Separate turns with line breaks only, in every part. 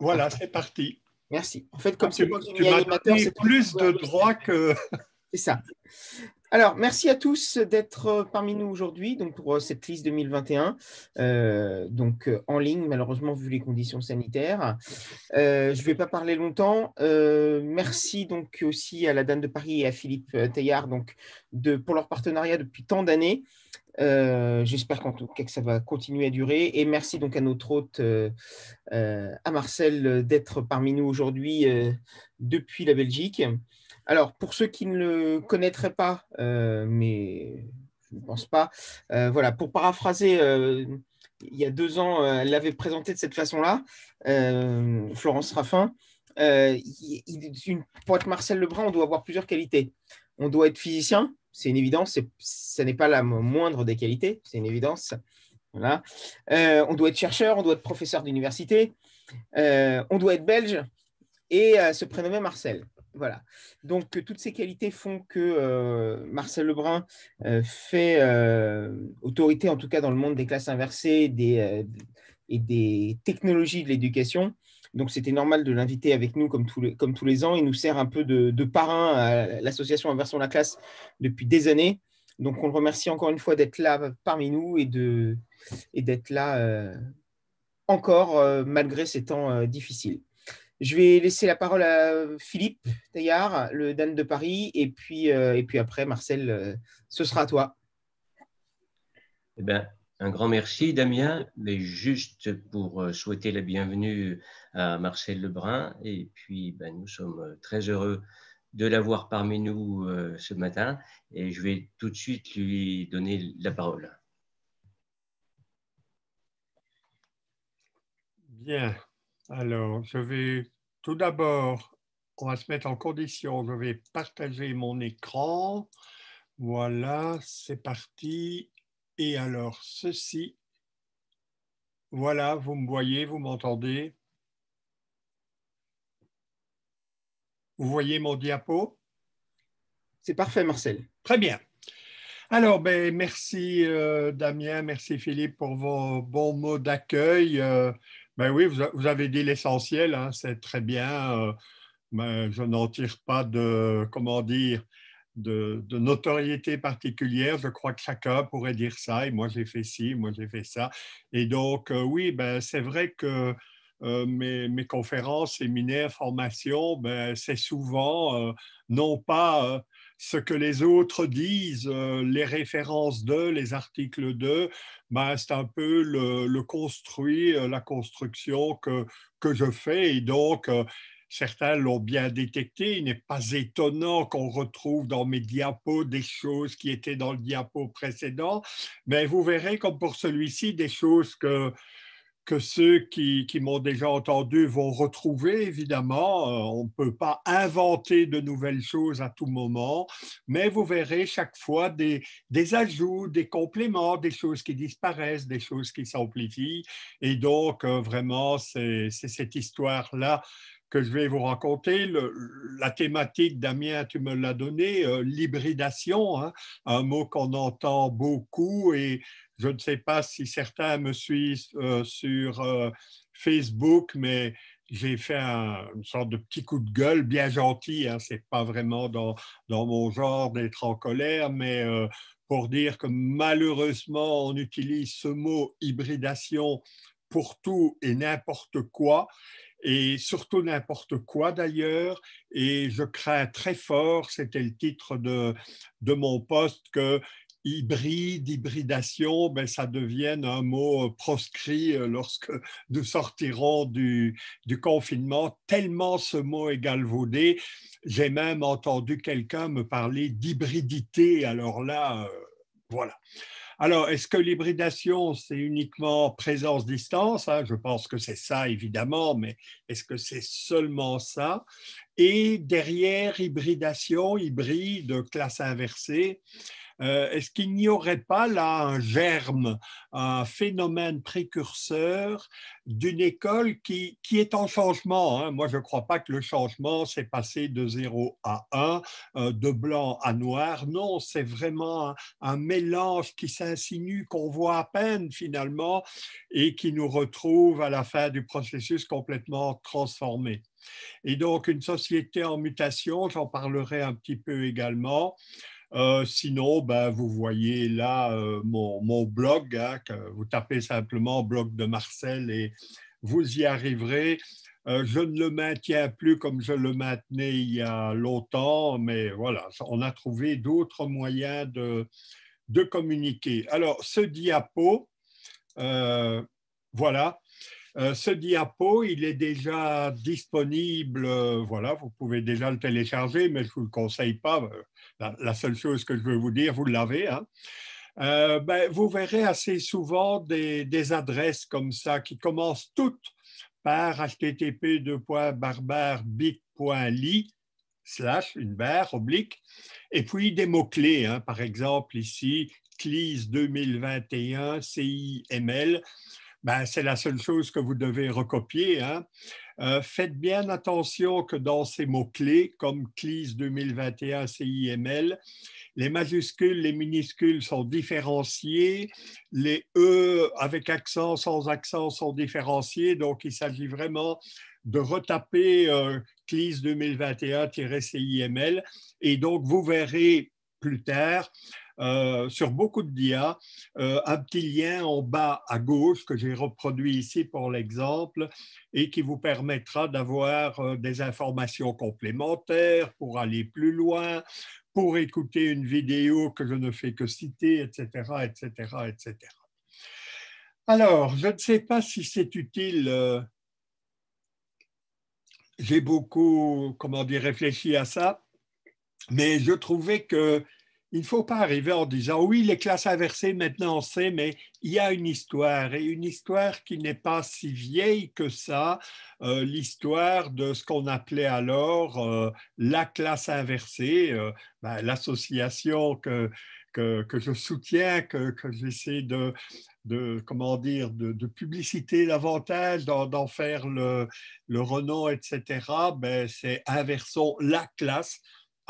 Voilà, c'est parti. Merci. En fait, comme ah, c'est plus de droits que. C'est ça. Alors, merci à tous d'être euh, parmi nous aujourd'hui donc pour euh, cette liste 2021, euh, donc en ligne, malheureusement, vu les conditions sanitaires. je ne vais pas parler longtemps. merci donc aussi à la Dame de Paris et à Philippe Taillard donc, pour leur partenariat depuis tant d'années. Euh, j'espère cas que ça va continuer à durer. Et merci donc à notre hôte, euh, euh, à Marcel, d'être parmi nous aujourd'hui depuis la Belgique. Alors, pour ceux qui ne le connaîtraient pas, mais je ne pense pas, voilà, pour paraphraser, il y a deux ans, elle l'avait présenté de cette façon-là, Florence Raffin. Il, une, pour être Marcel Lebrun, on doit avoir plusieurs qualités. On doit être physicien, c'est une évidence, ce n'est pas la moindre des qualités, c'est une évidence. Euh, on doit être chercheur, on doit être professeur d'université, euh, on doit être belge et euh, se prénommer Marcel. Voilà. Donc, toutes ces qualités font que Marcel Lebrun fait autorité, en tout cas dans le monde des classes inversées et des technologies de l'éducation. Donc c'était normal de l'inviter avec nous comme, tous comme, tous les ans. Il nous sert un peu de, de parrain à l'association Inversons la classe depuis des années. Donc on le remercie encore une fois d'être là parmi nous et d'être et là euh, encore euh, malgré ces temps euh, difficiles. Je vais laisser la parole à Philippe Taillard, le Dan de Paris, et puis, et puis après, Marcel, ce sera à toi.
Eh bien, un grand merci, Damien, mais juste pour euh, souhaiter la bienvenue à Marcel Lebrun. Et puis, ben, nous sommes euh, très heureux de l'avoir parmi nous euh, ce matin. Et je vais tout de suite lui donner la parole.
Bien. Alors, je vais tout d'abord, on va se mettre en condition. Je vais partager mon écran. Voilà, c'est parti. Et alors ceci, voilà, vous me voyez, vous m'entendez. Vous voyez mon diapo C'est parfait, Marcel. Très bien. Alors, ben, merci euh, Damien, merci Philippe pour vos bons mots d'accueil. Euh, ben oui, vous, avez dit l'essentiel, hein, c'est très bien. Euh, ben, je n'en tire pas de, comment dire, de, notoriété particulière. Je crois que chacun pourrait dire ça, et moi j'ai fait ci, moi j'ai fait ça. Et donc, euh, oui, ben, c'est vrai que euh, mes, conférences, séminaires, formations, ben, c'est souvent euh, non pas ce que les autres disent, les références d'eux, les articles d'eux, ben, c'est un peu le, le, construit, la construction que, que je fais. Et donc, certains l'ont bien détecté, il n'est pas étonnant qu'on retrouve dans mes diapos des choses qui étaient dans le diapo précédent, mais vous verrez comme pour celui-ci des choses que ceux qui, m'ont déjà entendu vont retrouver, évidemment. Euh, on ne peut pas inventer de nouvelles choses à tout moment, mais vous verrez chaque fois des, des ajouts, des compléments, des choses qui disparaissent, des choses qui s'amplifient. Et donc, euh, vraiment, c'est cette histoire-là que je vais vous raconter. la thématique, Damien, tu me l'as donnée, euh, l'hybridation, hein, un mot qu'on entend beaucoup et je ne sais pas si certains me suivent euh, sur euh, Facebook, mais j'ai fait une sorte de petit coup de gueule bien gentil. Hein, n'est pas vraiment dans, dans mon genre d'être en colère, mais pour dire que malheureusement, on utilise ce mot hybridation pour tout et n'importe quoi et surtout n'importe quoi d'ailleurs. Et je crains très fort, c'était le titre de, de mon poste, que hybride, hybridation, ben, ça devienne un mot proscrit euh, lorsque nous sortirons du, confinement, tellement ce mot est galvaudé. J'ai même entendu quelqu'un me parler d'hybridité, alors là, euh, voilà. Alors, est-ce que l'hybridation, c'est uniquement présence-distance hein? Je pense que c'est ça, évidemment, mais est-ce que c'est seulement ça Et derrière hybridation, hybride, classe inversée, euh, est-ce qu'il n'y aurait pas là un germe, un phénomène précurseur d'une école qui, est en changement hein? Moi, je ne crois pas que le changement s'est passé de 0 à 1, euh, de blanc à noir. Non, c'est vraiment un mélange qui s'insinue, qu'on voit à peine finalement, et qui nous retrouve à la fin du processus complètement transformé. Et donc, une société en mutation, j'en parlerai un petit peu également. Euh, sinon, ben, vous voyez là euh, mon, blog. Hein, vous tapez simplement blog de Marcel et vous y arriverez. Euh, je ne le maintiens plus comme je le maintenais il y a longtemps, mais voilà, on a trouvé d'autres moyens de, communiquer. Alors, ce diapo, voilà, euh, ce diapo, il est déjà disponible, euh, voilà, vous pouvez déjà le télécharger, mais je ne vous le conseille pas. Euh, la, seule chose que je veux vous dire, vous l'avez. Hein. Ben, vous verrez assez souvent des, adresses comme ça qui commencent toutes par http://barbarebit.ly slash une barre oblique et puis des mots-clés. Hein. par exemple, ici, CLIS 2021 CIML. Ben, c'est la seule chose que vous devez recopier. Hein. Euh, faites bien attention que dans ces mots-clés, comme CLIS 2021 CIML, les majuscules, les minuscules sont différenciés, les E avec accent, sans accent sont différenciés, donc il s'agit vraiment de retaper euh, CLIS 2021-CIML, et donc vous verrez plus tard euh, sur beaucoup de DIA, euh, un petit lien en bas à gauche que j'ai reproduit ici pour l'exemple et qui vous permettra d'avoir euh, des informations complémentaires pour aller plus loin, pour écouter une vidéo que je ne fais que citer, etc., etc., etc. Alors, je ne sais pas si c'est utile. J'ai beaucoup, comment dire, réfléchi à ça, mais je trouvais que il ne faut pas arriver en disant oui, les classes inversées, maintenant on sait, mais il y a une histoire, et une histoire qui n'est pas si vieille que ça, euh, l'histoire de ce qu'on appelait alors euh, la classe inversée, euh, ben, l'association que, je soutiens, que, j'essaie de, de, comment dire, de, de publicité davantage, d'en faire le, le renom, etc., ben, c'est inversons la classe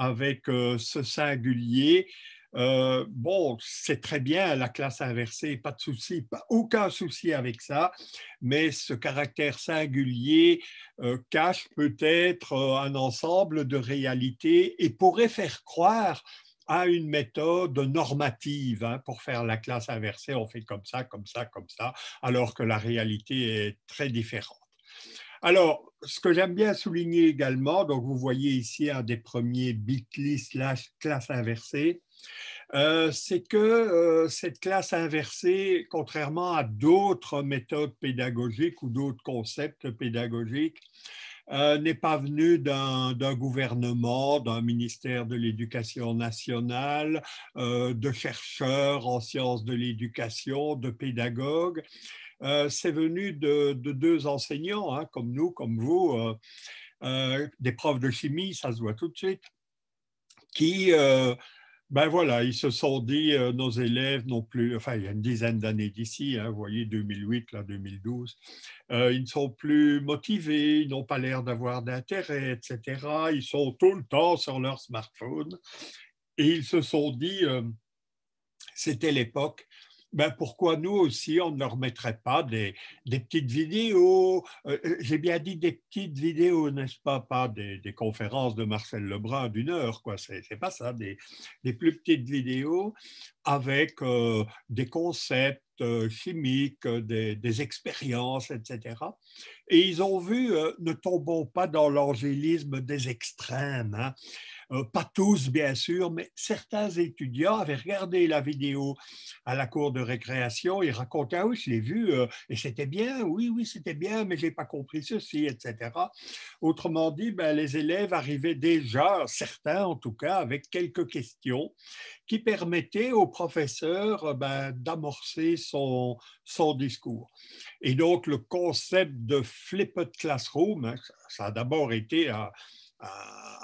avec euh, ce singulier. Euh, bon, c'est très bien la classe inversée, pas de souci, aucun souci avec ça, mais ce caractère singulier euh, cache peut-être un ensemble de réalités et pourrait faire croire à une méthode normative. Hein. pour faire la classe inversée, on fait comme ça, comme ça, comme ça, alors que la réalité est très différente. Alors, ce que j'aime bien souligner également, donc vous voyez ici un des premiers bit.ly slash classe inversée, euh, c'est que euh, cette classe inversée, contrairement à d'autres méthodes pédagogiques ou d'autres concepts pédagogiques, euh, n'est pas venue d'un gouvernement, d'un ministère de l'Éducation nationale, de chercheurs en sciences de l'éducation, de pédagogues. Euh, c'est venu de, deux enseignants, hein, comme nous, comme vous, euh, euh, des profs de chimie, ça se voit tout de suite, qui ben voilà, ils se sont dit, nos élèves n'ont plus, enfin il y a une dizaine d'années d'ici, hein, vous voyez, 2008, là, 2012, ils ne sont plus motivés, ils n'ont pas l'air d'avoir d'intérêt, etc. Ils sont tout le temps sur leur smartphone. Et ils se sont dit, c'était l'époque ben pourquoi nous aussi, on ne leur mettrait pas des, des petites vidéos euh, euh, J'ai bien dit des petites vidéos, n'est-ce pas Pas des, conférences de Marcel Lebrun d'une heure, quoi. C'est pas ça, des, plus petites vidéos avec euh, des concepts chimiques, des, expériences, etc. Et ils ont vu, ne tombons pas dans l'angélisme des extrêmes. Hein. Euh, pas tous bien sûr, mais certains étudiants avaient regardé la vidéo à la cour de récréation, ils racontaient, ah oui, je l'ai vu, euh, et c'était bien, oui, oui, c'était bien, mais je n'ai pas compris ceci, etc. Autrement dit, ben, les élèves arrivaient déjà, certains en tout cas, avec quelques questions qui permettaient au professeur euh, ben, d'amorcer son, discours. Et donc, le concept de flipped classroom, hein, ça a d'abord été hein,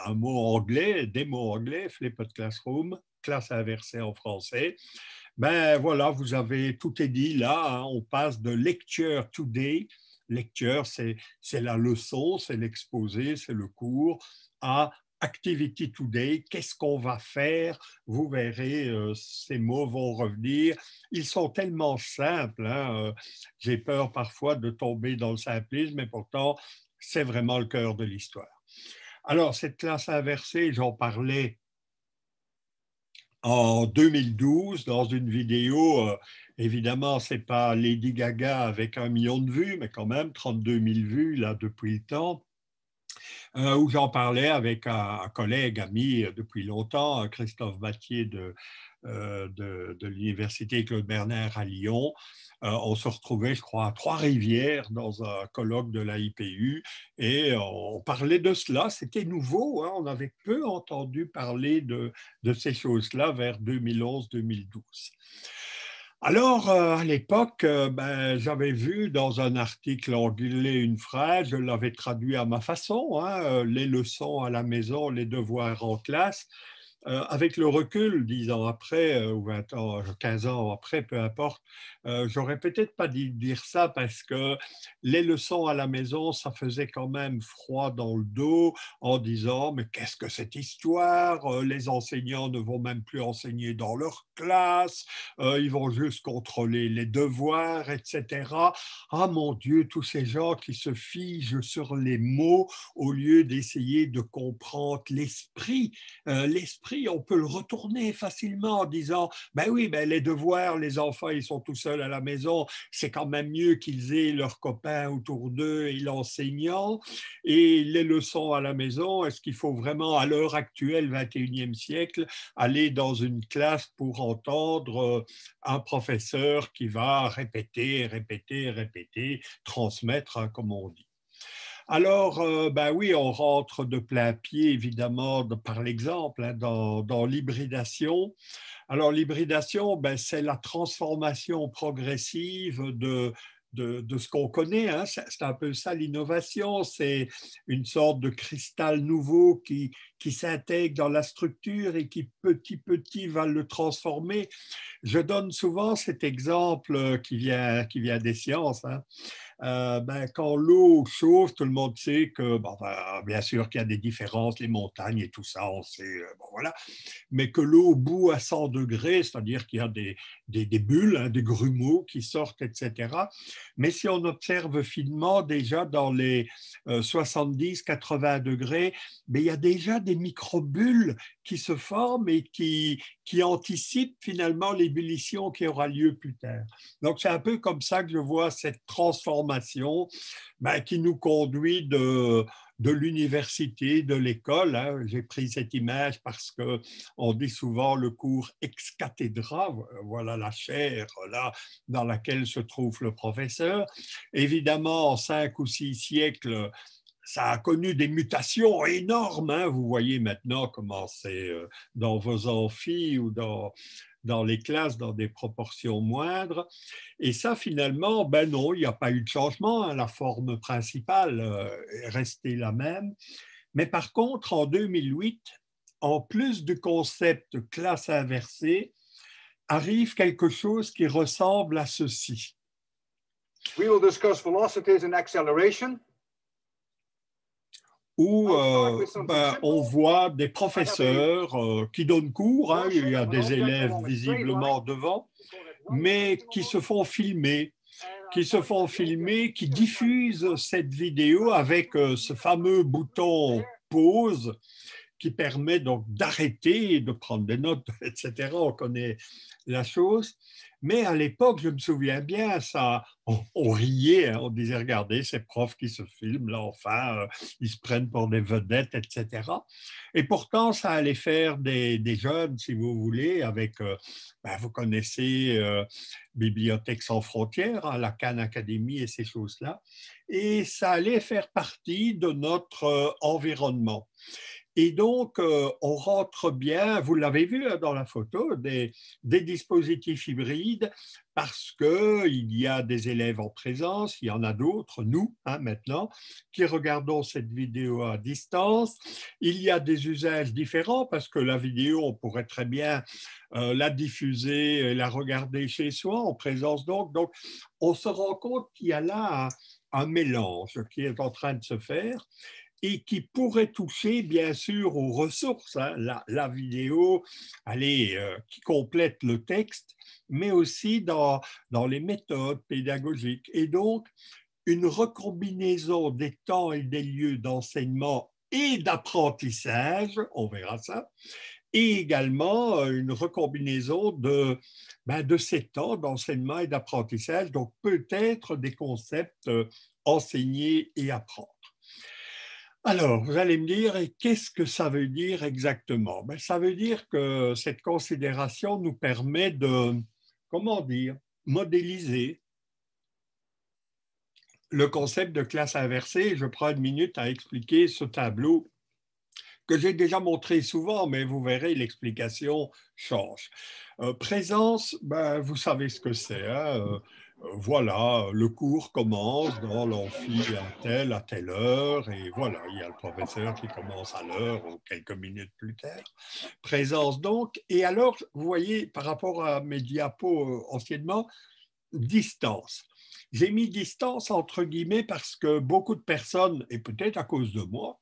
un mot anglais, des mots anglais, Flipped Classroom, classe inversée en français. Ben voilà, vous avez tout est dit là. Hein. on passe de lecture today, lecture c'est la leçon, c'est l'exposé, c'est le cours, à activity today. Qu'est-ce qu'on va faire Vous verrez, euh, ces mots vont revenir. Ils sont tellement simples. Hein. Euh, j'ai peur parfois de tomber dans le simplisme, mais pourtant c'est vraiment le cœur de l'histoire. Alors, cette classe inversée, j'en parlais en 2012 dans une vidéo. Euh, évidemment, ce n'est pas Lady Gaga avec un million de vues, mais quand même 32 000 vues là depuis le temps. Euh, où j'en parlais avec un, collègue, ami euh, depuis longtemps, Christophe Mathier de, euh, de, l'université Claude Bernard à Lyon. Euh, on se retrouvait, je crois, à Trois-Rivières dans un colloque de l'AIPU et euh, on parlait de cela. C'était nouveau, hein. on avait peu entendu parler de, ces choses-là vers 2011-2012. Alors, à l'époque, ben, j'avais vu dans un article angulé une phrase, je l'avais traduit à ma façon, hein, les leçons à la maison, les devoirs en classe. Euh, avec le recul, 10 ans après, euh, ou 20 ans, 15 euh, ans après, peu importe, j'aurais peut-être pas dit dire ça parce que les leçons à la maison, ça faisait quand même froid dans le dos en disant Mais qu'est-ce que cette histoire Les enseignants ne vont même plus enseigner dans leur classe, ils vont juste contrôler les devoirs, etc. Ah mon Dieu, tous ces gens qui se figent sur les mots au lieu d'essayer de comprendre l'esprit. l'esprit on peut le retourner facilement en disant ben oui, ben les devoirs, les enfants, ils sont tout seuls à la maison, c'est quand même mieux qu'ils aient leurs copains autour d'eux et l'enseignant. Et les leçons à la maison, est-ce qu'il faut vraiment, à l'heure actuelle, 21e siècle, aller dans une classe pour entendre euh, un professeur qui va répéter, répéter, répéter, transmettre, hein, comme on dit alors, euh, ben oui, on rentre de plein pied, évidemment, par l'exemple, hein, dans, l'hybridation. Alors, l'hybridation, ben, c'est la transformation progressive de, ce qu'on connaît. Hein. C'est un peu ça l'innovation, c'est une sorte de cristal nouveau qui, qui s'intègre dans la structure et qui petit petit va le transformer. Je donne souvent cet exemple euh, qui vient, des sciences. Hein. Euh, ben, quand l'eau chauffe, tout le monde sait que, ben, bien sûr qu'il y a des différences, les montagnes et tout ça, on sait, euh, voilà, mais que l'eau bout à 100 degrés, c'est-à-dire qu'il y a des, bulles, hein, des grumeaux qui sortent, etc. Mais si on observe finement, déjà dans les 70-80 euh, degrés, ben, il y a déjà des microbulles qui se forme et qui, qui anticipe finalement l'ébullition qui aura lieu plus tard. Donc c'est un peu comme ça que je vois cette transformation ben, qui nous conduit de, de l'université, de l'école. Hein. J'ai pris cette image parce que on dit souvent le cours ex cathedra, voilà la chaire là dans laquelle se trouve le professeur. Évidemment, en cinq ou six siècles, ça a connu des mutations énormes. Hein. Vous voyez maintenant comment c'est euh, dans vos amphis ou dans, dans les classes dans des proportions moindres. Et ça, finalement, ben non, il n'y a pas eu de changement. Hein, la forme principale euh, est restée la même. Mais par contre, en 2008, en plus du concept classe inversée, arrive quelque chose qui ressemble à ceci où ah, euh, ben, on voit des ah, ben, professeurs euh, qui donnent cours, hein. il y a des élèves visiblement devant, mais qui se font filmer, qui se font filmer, qui diffusent cette vidéo avec euh, ce fameux bouton pause qui permet donc d'arrêter, de prendre des notes, etc. On connaît la chose. Mais à l'époque, je me souviens bien, ça, on, riait, hein, on disait, regardez, ces profs qui se filment, là, enfin, euh, ils se prennent pour des vedettes, etc. Et pourtant, ça allait faire des, jeunes, si vous voulez, avec, euh, ben, vous connaissez euh, Bibliothèque sans frontières, hein, la Cannes Academy et ces choses-là. Et ça allait faire partie de notre environnement. Et donc, euh, on rentre bien, vous l'avez vu hein, dans la photo, des, dispositifs hybrides parce qu'il y a des élèves en présence, il y en a d'autres, nous, hein, maintenant, qui regardons cette vidéo à distance. Il y a des usages différents parce que la vidéo, on pourrait très bien euh, la diffuser et la regarder chez soi en présence. Donc, donc on se rend compte qu'il y a là un mélange qui est en train de se faire et qui pourrait toucher bien sûr aux ressources, hein. la, vidéo euh, qui complète le texte, mais aussi dans, dans les méthodes pédagogiques. Et donc, une recombinaison des temps et des lieux d'enseignement et d'apprentissage, on verra ça, et également euh, une recombinaison de, ben ces temps d'enseignement et d'apprentissage, donc peut-être des concepts euh, enseignés et apprends. Alors, vous allez me dire, qu'est-ce que ça veut dire exactement ben, Ça veut dire que cette considération nous permet de, comment dire, modéliser le concept de classe inversée. Je prends une minute à expliquer ce tableau que j'ai déjà montré souvent, mais vous verrez, l'explication change. Euh, présence, ben, vous savez ce que c'est. Hein, euh, voilà, le cours commence dans l'amphi à telle, à telle heure, et voilà, il y a le professeur qui commence à l'heure ou quelques minutes plus tard. Présence donc, et alors, vous voyez, par rapport à mes diapos euh, anciennement, distance. J'ai mis distance entre guillemets parce que beaucoup de personnes, et peut-être à cause de moi,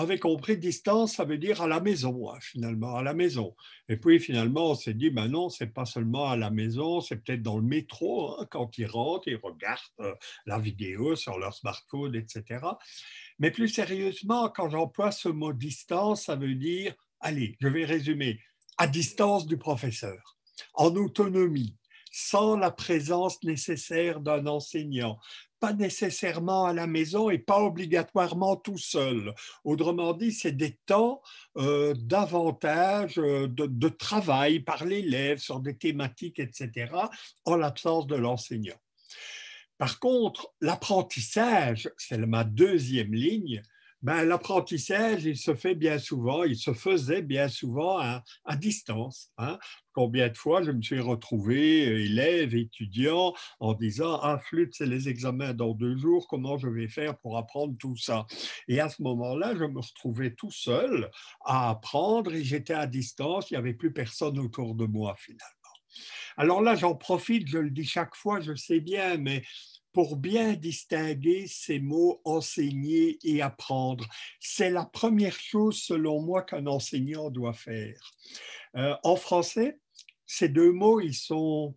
avait compris distance, ça veut dire à la maison, finalement, à la maison. Et puis finalement, on s'est dit, ben non, c'est pas seulement à la maison, c'est peut-être dans le métro, hein, quand ils rentrent, ils regardent euh, la vidéo sur leur smartphone, etc. Mais plus sérieusement, quand j'emploie ce mot distance, ça veut dire, allez, je vais résumer, à distance du professeur, en autonomie, sans la présence nécessaire d'un enseignant, pas nécessairement à la maison et pas obligatoirement tout seul. Autrement dit, c'est des temps euh, davantage euh, de travail par l'élève sur des thématiques, etc., en l'absence de l'enseignant. Par contre, l'apprentissage, c'est ma deuxième ligne, ben, l'apprentissage, il se fait bien souvent, il se faisait bien souvent à, distance. Hein. Combien de fois je me suis retrouvé euh, élève, étudiant, en disant Ah, flûte, c'est les examens dans deux jours, comment je vais faire pour apprendre tout ça Et à ce moment-là, je me retrouvais tout seul à apprendre et j'étais à distance, il n'y avait plus personne autour de moi finalement. Alors là, j'en profite, je le dis chaque fois, je sais bien, mais pour bien distinguer ces mots enseigner et apprendre. C'est la première chose, selon moi, qu'un enseignant doit faire. Euh, en français, ces deux mots, ils sont,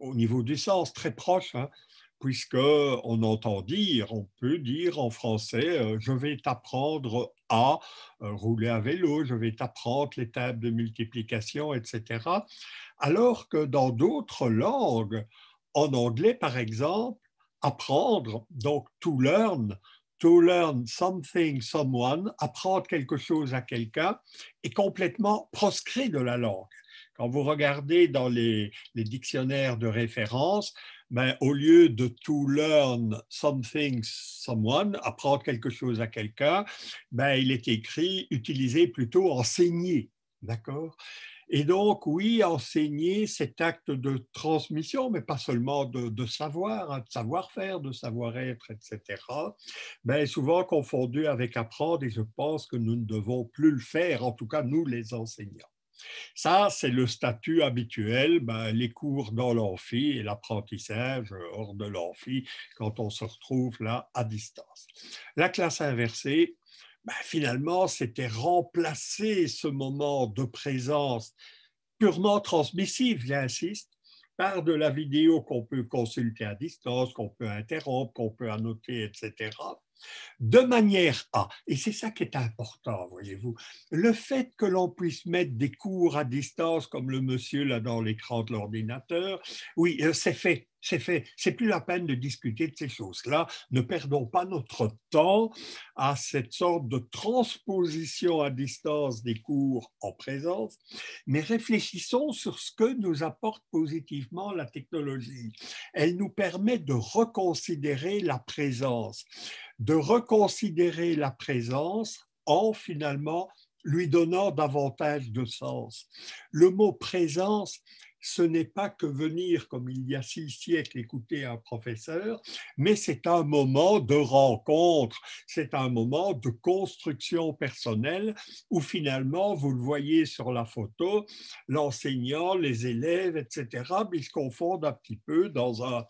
au niveau du sens, très proches. puisqu'on hein, puisque entend dire, on peut dire en français, euh, je vais t'apprendre à euh, rouler à vélo, je vais t'apprendre les tables de multiplication, etc. Alors que dans d'autres langues, en anglais, par exemple, apprendre, donc to learn, to learn something, someone, apprendre quelque chose à quelqu'un, est complètement proscrit de la langue. Quand vous regardez dans les, dictionnaires de référence, ben, au lieu de to learn something, someone, apprendre quelque chose à quelqu'un, ben, il est écrit, utiliser plutôt enseigner. D'accord et donc, oui, enseigner cet acte de transmission, mais pas seulement de, savoir, hein, de savoir-faire, de savoir-être, etc., Mais souvent confondu avec apprendre, et je pense que nous ne devons plus le faire, en tout cas nous les enseignants. Ça, c'est le statut habituel, ben, les cours dans l'amphi et l'apprentissage hors de l'amphi quand on se retrouve là à distance. La classe inversée, bah, finalement, c'était remplacer ce moment de présence purement transmissive, j'insiste, par de la vidéo qu'on peut consulter à distance, qu'on peut interrompre, qu'on peut annoter, etc. De manière à, et c'est ça qui est important, voyez-vous, le fait que l'on puisse mettre des cours à distance, comme le monsieur là dans l'écran de l'ordinateur, oui, euh, c'est fait, c'est fait. C'est plus la peine de discuter de ces choses-là. Ne perdons pas notre temps à cette sorte de transposition à distance des cours en présence, mais réfléchissons sur ce que nous apporte positivement la technologie. Elle nous permet de reconsidérer la présence, de reconsidérer la présence en finalement lui donnant davantage de sens. Le mot présence ce n'est pas que venir, comme il y a six siècles, écouter un professeur, mais c'est un moment de rencontre, c'est un moment de construction personnelle où finalement, vous le voyez sur la photo, l'enseignant, les élèves, etc., ils se confondent un petit peu dans un,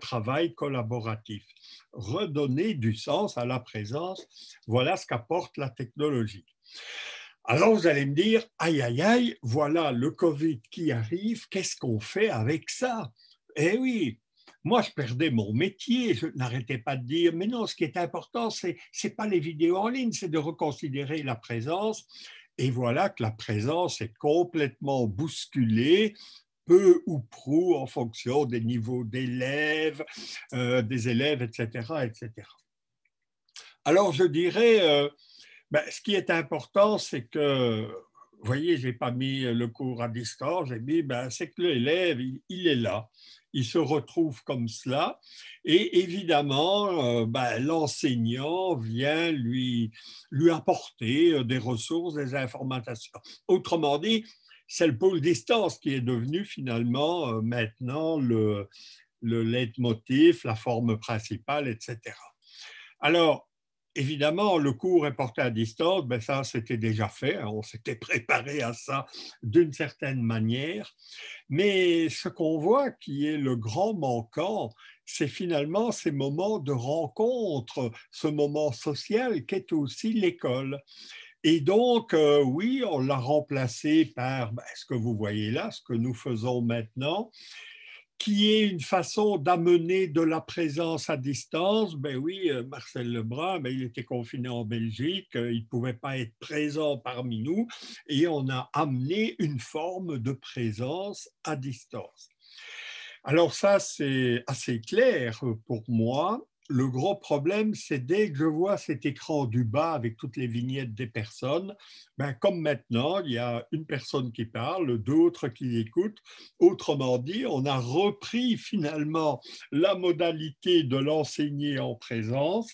travail collaboratif. Redonner du sens à la présence, voilà ce qu'apporte la technologie. Alors vous allez me dire, aïe, aïe, aïe, voilà le Covid qui arrive, qu'est-ce qu'on fait avec ça Eh oui, moi je perdais mon métier, je n'arrêtais pas de dire, mais non, ce qui est important, ce n'est pas les vidéos en ligne, c'est de reconsidérer la présence. Et voilà que la présence est complètement bousculée peu ou prou en fonction des niveaux d'élèves, euh, des élèves, etc., etc. Alors je dirais, euh, ben, ce qui est important, c'est que, vous voyez, je n'ai pas mis le cours à distance, j'ai mis, ben, c'est que l'élève, il, est là, il se retrouve comme cela, et évidemment, euh, ben, l'enseignant vient lui, lui apporter euh, des ressources, des informations. Autrement dit, c'est le pôle distance qui est devenu finalement euh, maintenant le, le leitmotiv, la forme principale, etc. Alors, Évidemment, le cours est porté à distance, mais ça c'était déjà fait, hein. on s'était préparé à ça d'une certaine manière. Mais ce qu'on voit qui est le grand manquant, c'est finalement ces moments de rencontre, ce moment social qu'est aussi l'école. Et donc, euh, oui, on l'a remplacé par est ben, ce que vous voyez là, ce que nous faisons maintenant qui est une façon d'amener de la présence à distance. Ben oui, euh, Marcel Lebrun, mais ben, il était confiné en Belgique, euh, il ne pouvait pas être présent parmi nous, et on a amené une forme de présence à distance. Alors ça, c'est assez clair pour moi le gros problème, c'est dès que je vois cet écran du bas avec toutes les vignettes des personnes, ben comme maintenant, il y a une personne qui parle, d'autres qui écoutent. Autrement dit, on a repris finalement la modalité de l'enseigner en présence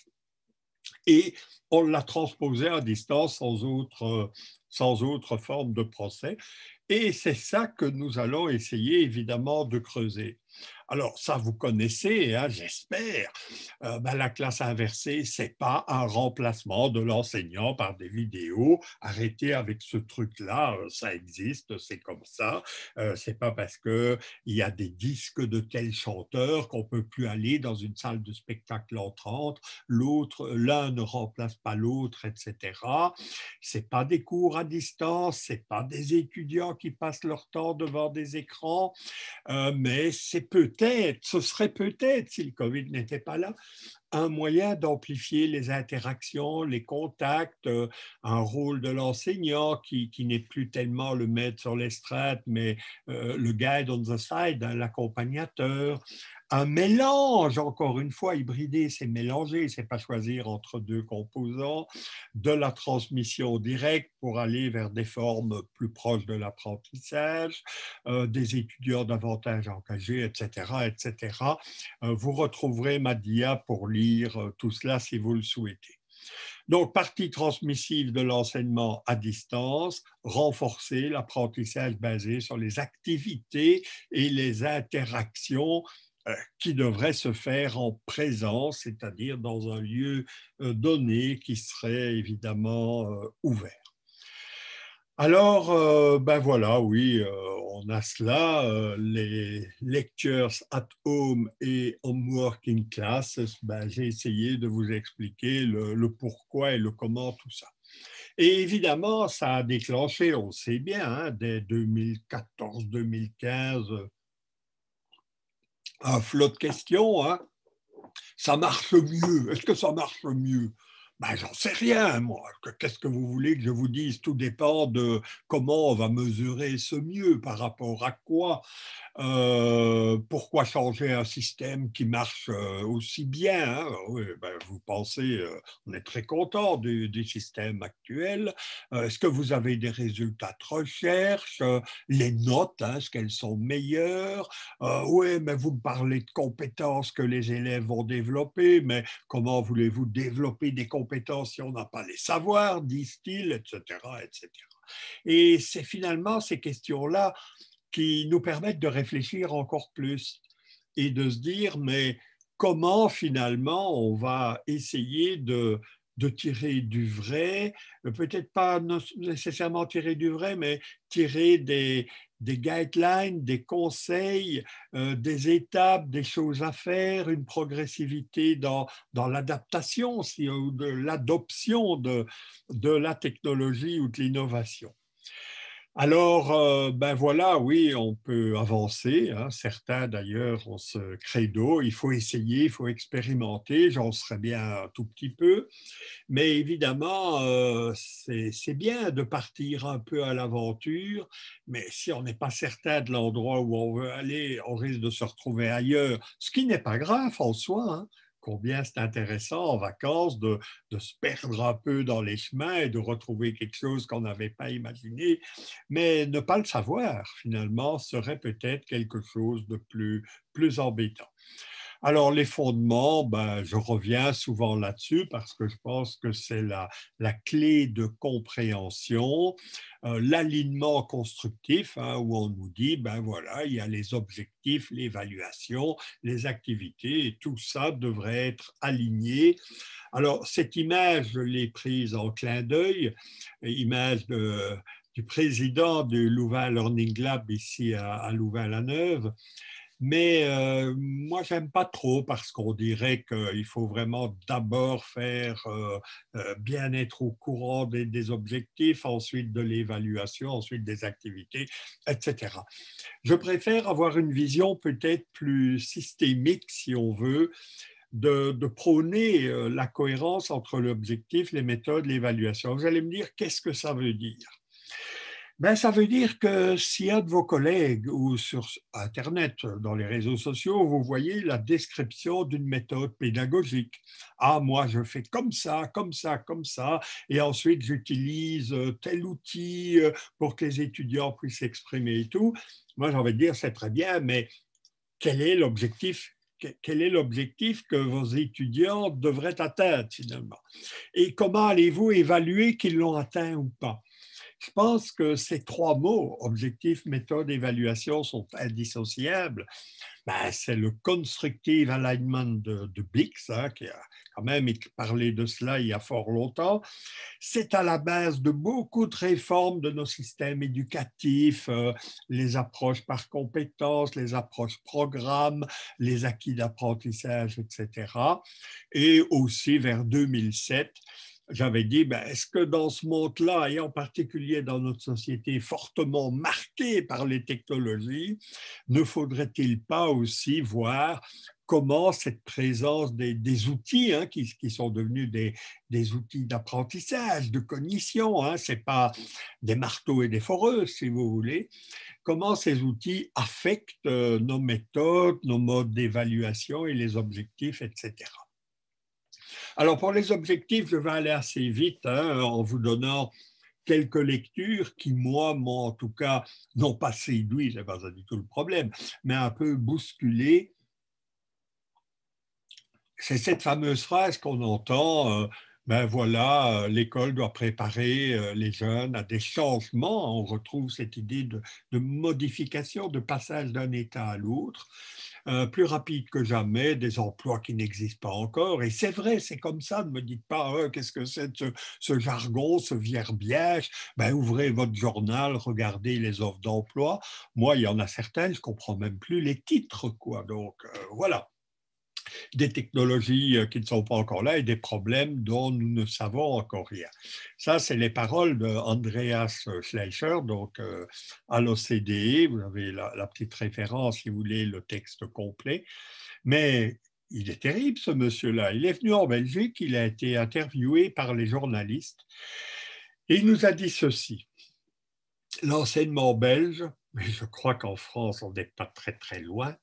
et on l'a transposé à distance sans autre, sans autre forme de procès. Et c'est ça que nous allons essayer évidemment de creuser. Alors ça, vous connaissez, hein, j'espère. Euh, ben, la classe inversée, c'est pas un remplacement de l'enseignant par des vidéos. Arrêtez avec ce truc-là, euh, ça existe, c'est comme ça. Euh, c'est pas parce qu'il y a des disques de tel chanteur qu'on peut plus aller dans une salle de spectacle entrante. L'autre, l'un ne remplace pas l'autre, etc. C'est pas des cours à distance, c'est pas des étudiants qui passent leur temps devant des écrans, euh, mais c'est peut ce serait peut-être, si le Covid n'était pas là, un moyen d'amplifier les interactions, les contacts, euh, un rôle de l'enseignant qui, n'est plus tellement le maître sur les strates, mais euh, le guide on the side, hein, l'accompagnateur, un mélange, encore une fois, hybridé, c'est mélanger, c'est pas choisir entre deux composants, de la transmission directe pour aller vers des formes plus proches de l'apprentissage, euh, des étudiants davantage engagés, etc., etc. Euh, vous retrouverez ma dia pour lire euh, tout cela si vous le souhaitez. Donc, partie transmissive de l'enseignement à distance, renforcer l'apprentissage basé sur les activités et les interactions euh, qui devrait se faire en présence, c'est-à-dire dans un lieu euh, donné qui serait évidemment euh, ouvert. Alors, ben voilà, oui, on a cela, les lectures at home et homework in class. Ben, j'ai essayé de vous expliquer le, pourquoi et le comment tout ça. Et évidemment, ça a déclenché, on sait bien, hein, dès 2014-2015, un ah, flot de questions. Hein. Ça marche mieux. Est-ce que ça marche mieux ben, J'en sais rien, moi. Qu'est-ce que vous voulez que je vous dise Tout dépend de comment on va mesurer ce mieux, par rapport à quoi. Euh, pourquoi changer un système qui marche euh, aussi bien hein? bah, Vous pensez, euh, on est très content du, système actuel. Est-ce que vous avez des résultats de recherche Les notes, hein, est-ce qu'elles sont meilleures euh, Oui, mais vous me parlez de compétences que les élèves vont développer, mais comment voulez-vous développer des compétences si on n'a pas les savoirs, disent-ils, etc., etc. Et c'est finalement ces questions-là qui nous permettent de réfléchir encore plus et de se dire, mais comment finalement on va essayer de tirer du vrai, peut-être pas nécessairement tirer du vrai, mais tirer des, des guidelines, des conseils, euh, des étapes, des choses à faire, une progressivité dans, l'adaptation ou de l'adoption de la technologie ou de l'innovation. Alors, euh, ben voilà, oui, on peut avancer. Hein. Certains, d'ailleurs, ont ce credo, il faut essayer, il faut expérimenter, j'en serais bien un tout petit peu. Mais évidemment, euh, c'est bien de partir un peu à l'aventure, mais si on n'est pas certain de l'endroit où on veut aller, on risque de se retrouver ailleurs, ce qui n'est pas grave en soi. Hein combien c'est intéressant en vacances de, se perdre un peu dans les chemins et de retrouver quelque chose qu'on n'avait pas imaginé. Mais ne pas le savoir, finalement, serait peut-être quelque chose de plus, plus embêtant. Alors, les fondements, ben, je reviens souvent là-dessus parce que je pense que c'est la, clé de compréhension. Euh, l'alignement constructif, hein, où on nous dit, ben voilà, il y a les objectifs, l'évaluation, les activités, et tout ça devrait être aligné. Alors, cette image, je l'ai prise en clin d'œil, image du président du Louvain Learning Lab ici à Louvain-la-Neuve, mais moi, euh, moi, j'aime pas trop parce qu'on dirait qu'il faut vraiment d'abord faire euh, euh, bien être au courant des, objectifs, ensuite de l'évaluation, ensuite des activités, etc. Je préfère avoir une vision peut-être plus systémique, si on veut, de, de, prôner la cohérence entre l'objectif, les méthodes, l'évaluation. Vous allez me dire, qu'est-ce que ça veut dire ben, ça veut dire que si un de vos collègues ou sur Internet, dans les réseaux sociaux, vous voyez la description d'une méthode pédagogique. Ah, moi, je fais comme ça, comme ça, comme ça, et ensuite j'utilise euh, tel outil euh, pour que les étudiants puissent s'exprimer et tout. Moi, j'ai envie de dire, c'est très bien, mais quel est quel est l'objectif que vos étudiants devraient atteindre finalement Et comment allez-vous évaluer qu'ils l'ont atteint ou pas je pense que ces trois mots, objectif, méthode, évaluation, sont indissociables. Ben, c'est le constructive alignment de, de hein, qui a quand même parlé de cela il y a fort longtemps. C'est à la base de beaucoup de réformes de nos systèmes éducatifs, euh, les approches par compétences, les approches programmes, les acquis d'apprentissage, etc. Et aussi vers 2007, j'avais dit, ben, est-ce que dans ce monde-là, et en particulier dans notre société fortement marquée par les technologies, ne faudrait-il pas aussi voir comment cette présence des, outils, hein, qui, sont devenus des, outils d'apprentissage, de cognition, hein, ce n'est pas des marteaux et des foreuses, si vous voulez, comment ces outils affectent euh, nos méthodes, nos modes d'évaluation et les objectifs, etc. Alors pour les objectifs, je vais aller assez vite hein, en vous donnant quelques lectures qui, moi, m'ont en tout cas, n'ont pas séduit, n'est pas du tout le problème, mais un peu bousculé. C'est cette fameuse phrase qu'on entend, euh, ben voilà, euh, l'école doit préparer euh, les jeunes à des changements. On retrouve cette idée de modification, de passage d'un état à l'autre. Euh, plus rapide que jamais, des emplois qui n'existent pas encore. Et c'est vrai, c'est comme ça. Ne me dites pas, hein, qu'est-ce que c'est ce, jargon, ce vierbiège, ben, Ouvrez votre journal, regardez les offres d'emploi. Moi, il y en a certaines, je comprends même plus les titres. quoi. Donc, euh, voilà des technologies euh, qui ne sont pas encore là et des problèmes dont nous ne savons encore rien. Ça, c'est les paroles d'Andreas Schleicher, donc euh, à l'OCDE. Vous avez la, petite référence, si vous voulez, le texte complet. Mais il est terrible, ce monsieur-là. Il est venu en Belgique, il a été interviewé par les journalistes et il nous a dit ceci. L'enseignement belge, mais je crois qu'en France, on n'est pas très très loin,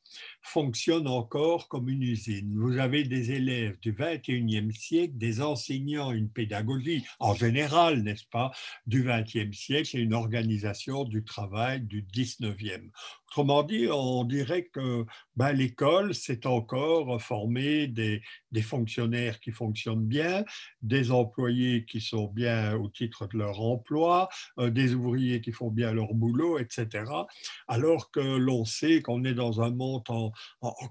fonctionne encore comme une usine. Vous avez des élèves du 21e siècle, des enseignants, une pédagogie en général, n'est-ce pas, du 20e siècle et une organisation du travail du 19e. Autrement dit, on dirait que ben, l'école, c'est encore former des, fonctionnaires qui fonctionnent bien, des employés qui sont bien au titre de leur emploi, euh, des ouvriers qui font bien leur boulot, etc. Alors que l'on sait qu'on est dans un monde en,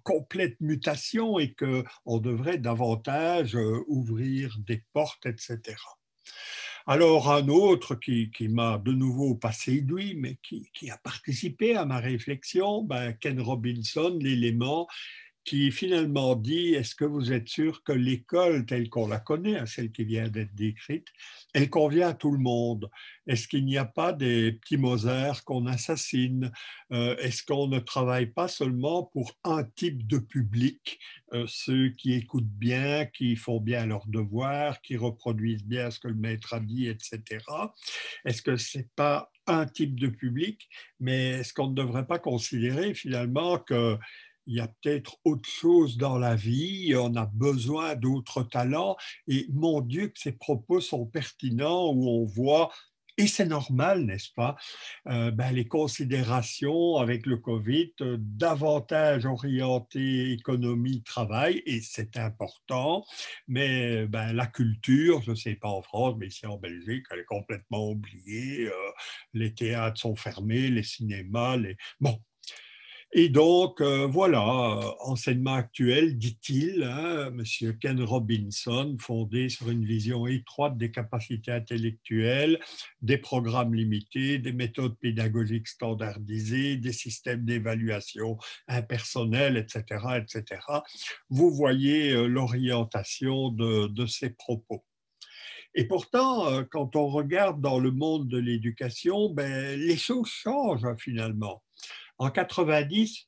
complète mutation et qu'on devrait davantage euh, ouvrir des portes, etc. Alors un autre qui, m'a de nouveau pas séduit, mais qui, a participé à ma réflexion, ben, Ken Robinson, l'élément, qui finalement dit est-ce que vous êtes sûr que l'école telle qu'on la connaît, hein, celle qui vient d'être décrite, elle convient à tout le monde Est-ce qu'il n'y a pas des petits Mozart qu'on assassine euh, Est-ce qu'on ne travaille pas seulement pour un type de public, euh, ceux qui écoutent bien, qui font bien leurs devoirs, qui reproduisent bien ce que le maître a dit, etc. Est-ce que c'est pas un type de public Mais est-ce qu'on ne devrait pas considérer finalement que il y a peut-être autre chose dans la vie, on a besoin d'autres talents, et mon Dieu que ces propos sont pertinents où on voit et c'est normal, n'est-ce pas euh, ben, Les considérations avec le Covid, euh, davantage orientées économie, travail, et c'est important, mais ben, la culture, je ne sais pas en France, mais ici en Belgique, elle est complètement oubliée. Euh, les théâtres sont fermés, les cinémas, les... Bon, et donc, euh, voilà, euh, enseignement actuel, dit-il, hein, M. Ken Robinson, fondé sur une vision étroite des capacités intellectuelles, des programmes limités, des méthodes pédagogiques standardisées, des systèmes d'évaluation impersonnels, etc., etc. Vous voyez euh, l'orientation de, de ses propos. Et pourtant, quand on regarde dans le monde de l'éducation, ben, les choses changent hein, finalement. En 90,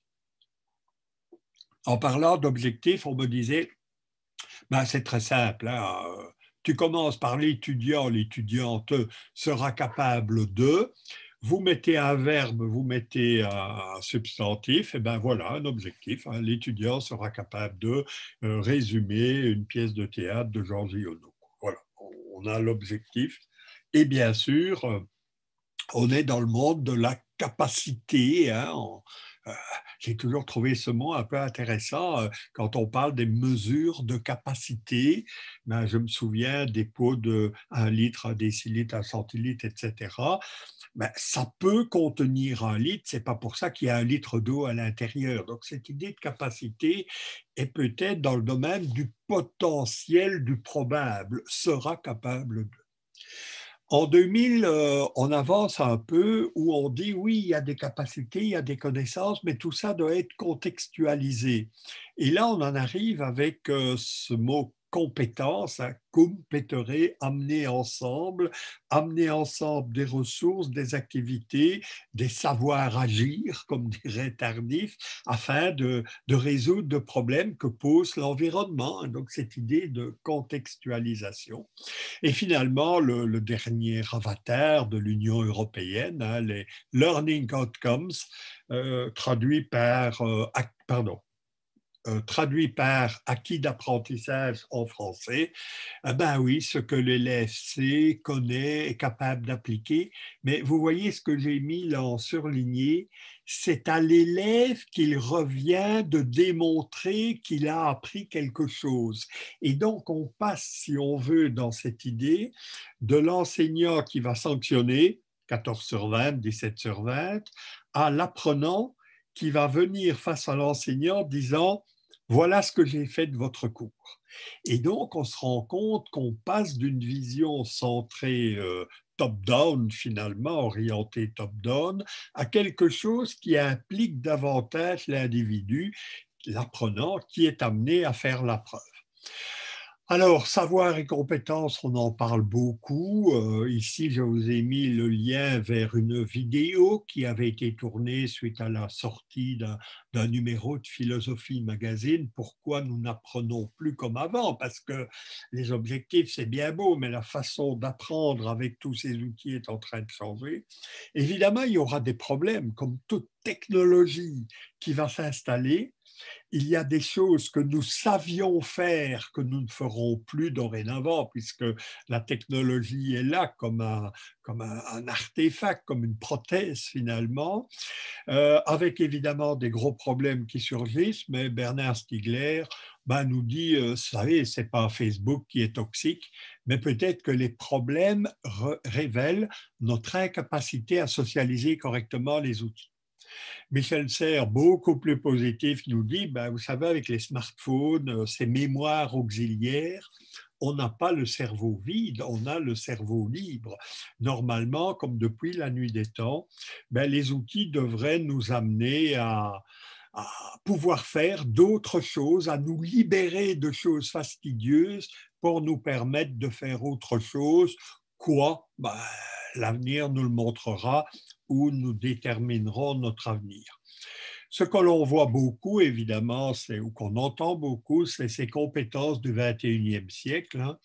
en parlant d'objectifs, on me disait, ben c'est très simple, hein, euh, tu commences par l'étudiant, l'étudiante sera capable de, vous mettez un verbe, vous mettez un substantif, et ben voilà un objectif. Hein, l'étudiant sera capable de euh, résumer une pièce de théâtre de Jean Giono. Voilà, on a l'objectif. Et bien sûr, euh, on est dans le monde de la capacité. Hein, euh, j'ai toujours trouvé ce mot un peu intéressant euh, quand on parle des mesures de capacité. Ben, je me souviens des pots de 1 litre, 1 décilitre, 1 centilitre, etc. Ben, ça peut contenir un litre, c'est pas pour ça qu'il y a un litre d'eau à l'intérieur. Donc cette idée de capacité est peut-être dans le domaine du potentiel du probable, sera capable de. En 2000, euh, on avance un peu où on dit oui, il y a des capacités, il y a des connaissances, mais tout ça doit être contextualisé. Et là, on en arrive avec euh, ce mot compétences, à hein, amener ensemble, amener ensemble des ressources, des activités, des savoirs agir, comme dirait Tardif, afin de, résoudre des problèmes que pose l'environnement. Donc cette idée de contextualisation. Et finalement, le, dernier avatar de l'Union européenne, hein, les Learning Outcomes, euh, traduit par, euh, pardon, euh, traduit par acquis d'apprentissage en français, euh, ben oui, ce que l'élève sait, connaît, est capable d'appliquer. Mais vous voyez ce que j'ai mis là en surligné, c'est à l'élève qu'il revient de démontrer qu'il a appris quelque chose. Et donc, on passe, si on veut, dans cette idée, de l'enseignant qui va sanctionner, 14 sur 20, 17 sur 20, à l'apprenant qui va venir face à l'enseignant disant voilà ce que j'ai fait de votre cours. Et donc, on se rend compte qu'on passe d'une vision centrée euh, top-down, finalement, orientée top-down, à quelque chose qui implique davantage l'individu, l'apprenant, qui est amené à faire la preuve. Alors, savoir et compétences, on en parle beaucoup. Euh, ici, je vous ai mis le lien vers une vidéo qui avait été tournée suite à la sortie d'un numéro de Philosophie Magazine. Pourquoi nous n'apprenons plus comme avant Parce que les objectifs, c'est bien beau, mais la façon d'apprendre avec tous ces outils est en train de changer. Évidemment, il y aura des problèmes, comme toute technologie qui va s'installer il y a des choses que nous savions faire que nous ne ferons plus dorénavant, puisque la technologie est là comme un, artefact, comme une prothèse finalement, euh, avec évidemment des gros problèmes qui surgissent, mais Bernard Stiegler ben, nous dit, euh, vous savez, c'est pas Facebook qui est toxique, mais peut-être que les problèmes révèlent notre incapacité à socialiser correctement les outils. Michel Serre, beaucoup plus positif, nous dit, ben, vous savez, avec les smartphones, euh, ces mémoires auxiliaires, on n'a pas le cerveau vide, on a le cerveau libre. Normalement, comme depuis la nuit des temps, ben, les outils devraient nous amener à, pouvoir faire d'autres choses, à nous libérer de choses fastidieuses pour nous permettre de faire autre chose. Quoi ben, L'avenir nous le montrera, où nous déterminerons notre avenir. Ce que l'on voit beaucoup, évidemment, c'est, ou qu'on entend beaucoup, c'est ces compétences du 21e siècle. Hein,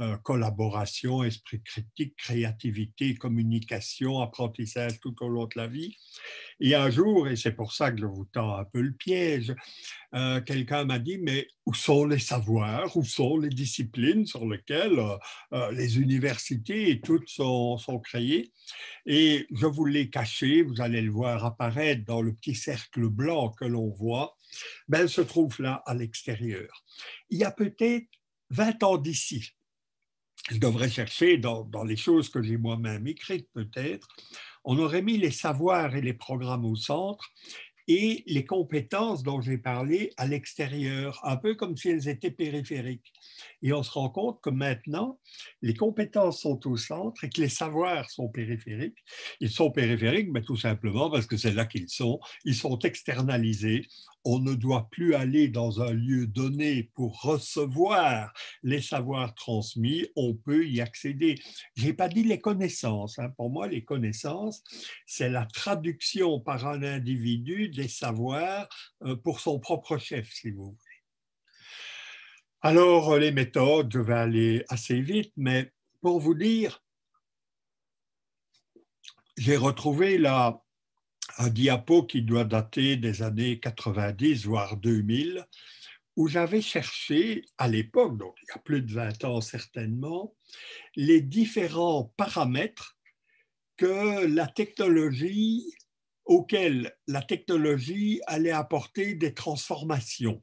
euh, collaboration, esprit critique, créativité, communication, apprentissage tout au long de la vie. Et un jour, et c'est pour ça que je vous tends un peu le piège, euh, quelqu'un m'a dit, mais où sont les savoirs, où sont les disciplines sur lesquelles euh, les universités et toutes sont, créées Et je vous l'ai caché, vous allez le voir apparaître dans le petit cercle blanc que l'on voit, mais ben, elle se trouve là à l'extérieur. Il y a peut-être 20 ans d'ici, je devrais chercher dans, dans les choses que j'ai moi-même écrites peut-être, on aurait mis les savoirs et les programmes au centre et les compétences dont j'ai parlé à l'extérieur, un peu comme si elles étaient périphériques. Et on se rend compte que maintenant, les compétences sont au centre et que les savoirs sont périphériques. Ils sont périphériques, mais tout simplement parce que c'est là qu'ils sont. Ils sont externalisés on ne doit plus aller dans un lieu donné pour recevoir les savoirs transmis, on peut y accéder. Je n'ai pas dit les connaissances. Hein. Pour moi, les connaissances, c'est la traduction par un individu des savoirs euh, pour son propre chef, si vous voulez. Alors, les méthodes, je vais aller assez vite, mais pour vous dire, j'ai retrouvé la, un diapo qui doit dater des années 90, voire 2000, où j'avais cherché à l'époque, donc il y a plus de 20 ans certainement, les différents paramètres que la technologie, auxquels la technologie allait apporter des transformations.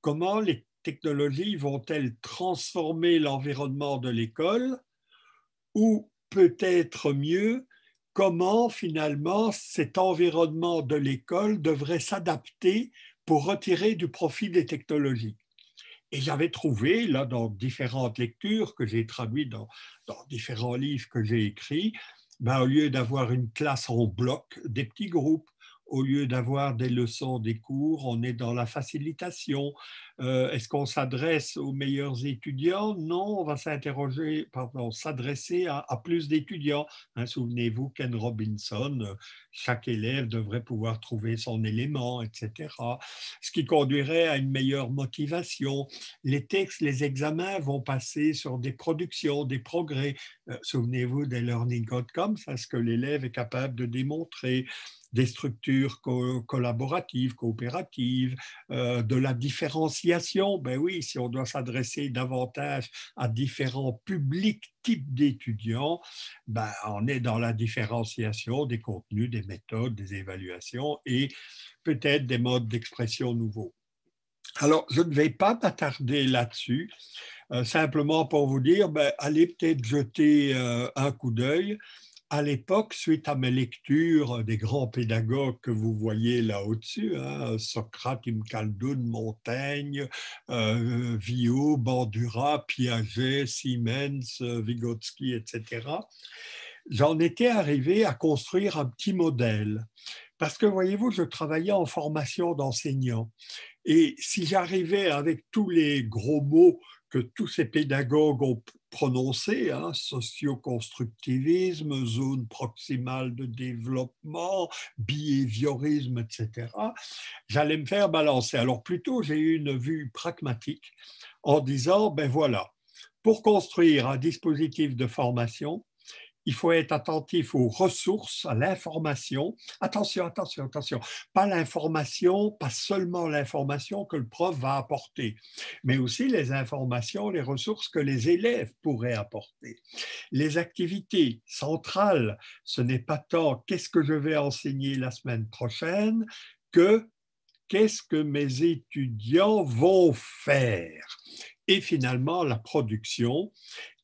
Comment les technologies vont-elles transformer l'environnement de l'école ou peut-être mieux, comment finalement cet environnement de l'école devrait s'adapter pour retirer du profit des technologies. Et j'avais trouvé, là, dans différentes lectures que j'ai traduites dans, différents livres que j'ai écrits, ben, au lieu d'avoir une classe en bloc, des petits groupes au lieu d'avoir des leçons, des cours, on est dans la facilitation. Euh, est-ce qu'on s'adresse aux meilleurs étudiants Non, on va s'interroger, pardon, s'adresser à, plus d'étudiants. Hein, souvenez-vous, Ken Robinson, chaque élève devrait pouvoir trouver son élément, etc. Ce qui conduirait à une meilleure motivation. Les textes, les examens vont passer sur des productions, des progrès. Euh, souvenez-vous des learning outcomes, c'est ce que l'élève est capable de démontrer des structures collaboratives, coopératives, euh, de la différenciation. Ben oui, si on doit s'adresser davantage à différents publics types d'étudiants, ben on est dans la différenciation des contenus, des méthodes, des évaluations et peut-être des modes d'expression nouveaux. Alors, je ne vais pas m'attarder là-dessus, euh, simplement pour vous dire, ben, allez peut-être jeter euh, un coup d'œil à l'époque, suite à mes lectures euh, des grands pédagogues que vous voyez là au-dessus, hein, Socrate, Imkaldun, Montaigne, euh, Bandura, Piaget, Siemens, euh, Vygotsky, etc., j'en étais arrivé à construire un petit modèle. Parce que, voyez-vous, je travaillais en formation d'enseignants. Et si j'arrivais avec tous les gros mots que tous ces pédagogues ont prononcé, hein, socioconstructivisme, zone proximale de développement, behaviorisme, etc., j'allais me faire balancer. Alors plutôt, j'ai eu une vue pragmatique en disant, ben voilà, pour construire un dispositif de formation, il faut être attentif aux ressources, à l'information. Attention, attention, attention. Pas l'information, pas seulement l'information que le prof va apporter, mais aussi les informations, les ressources que les élèves pourraient apporter. Les activités centrales, ce n'est pas tant qu'est-ce que je vais enseigner la semaine prochaine que qu'est-ce que mes étudiants vont faire. Et finalement, la production,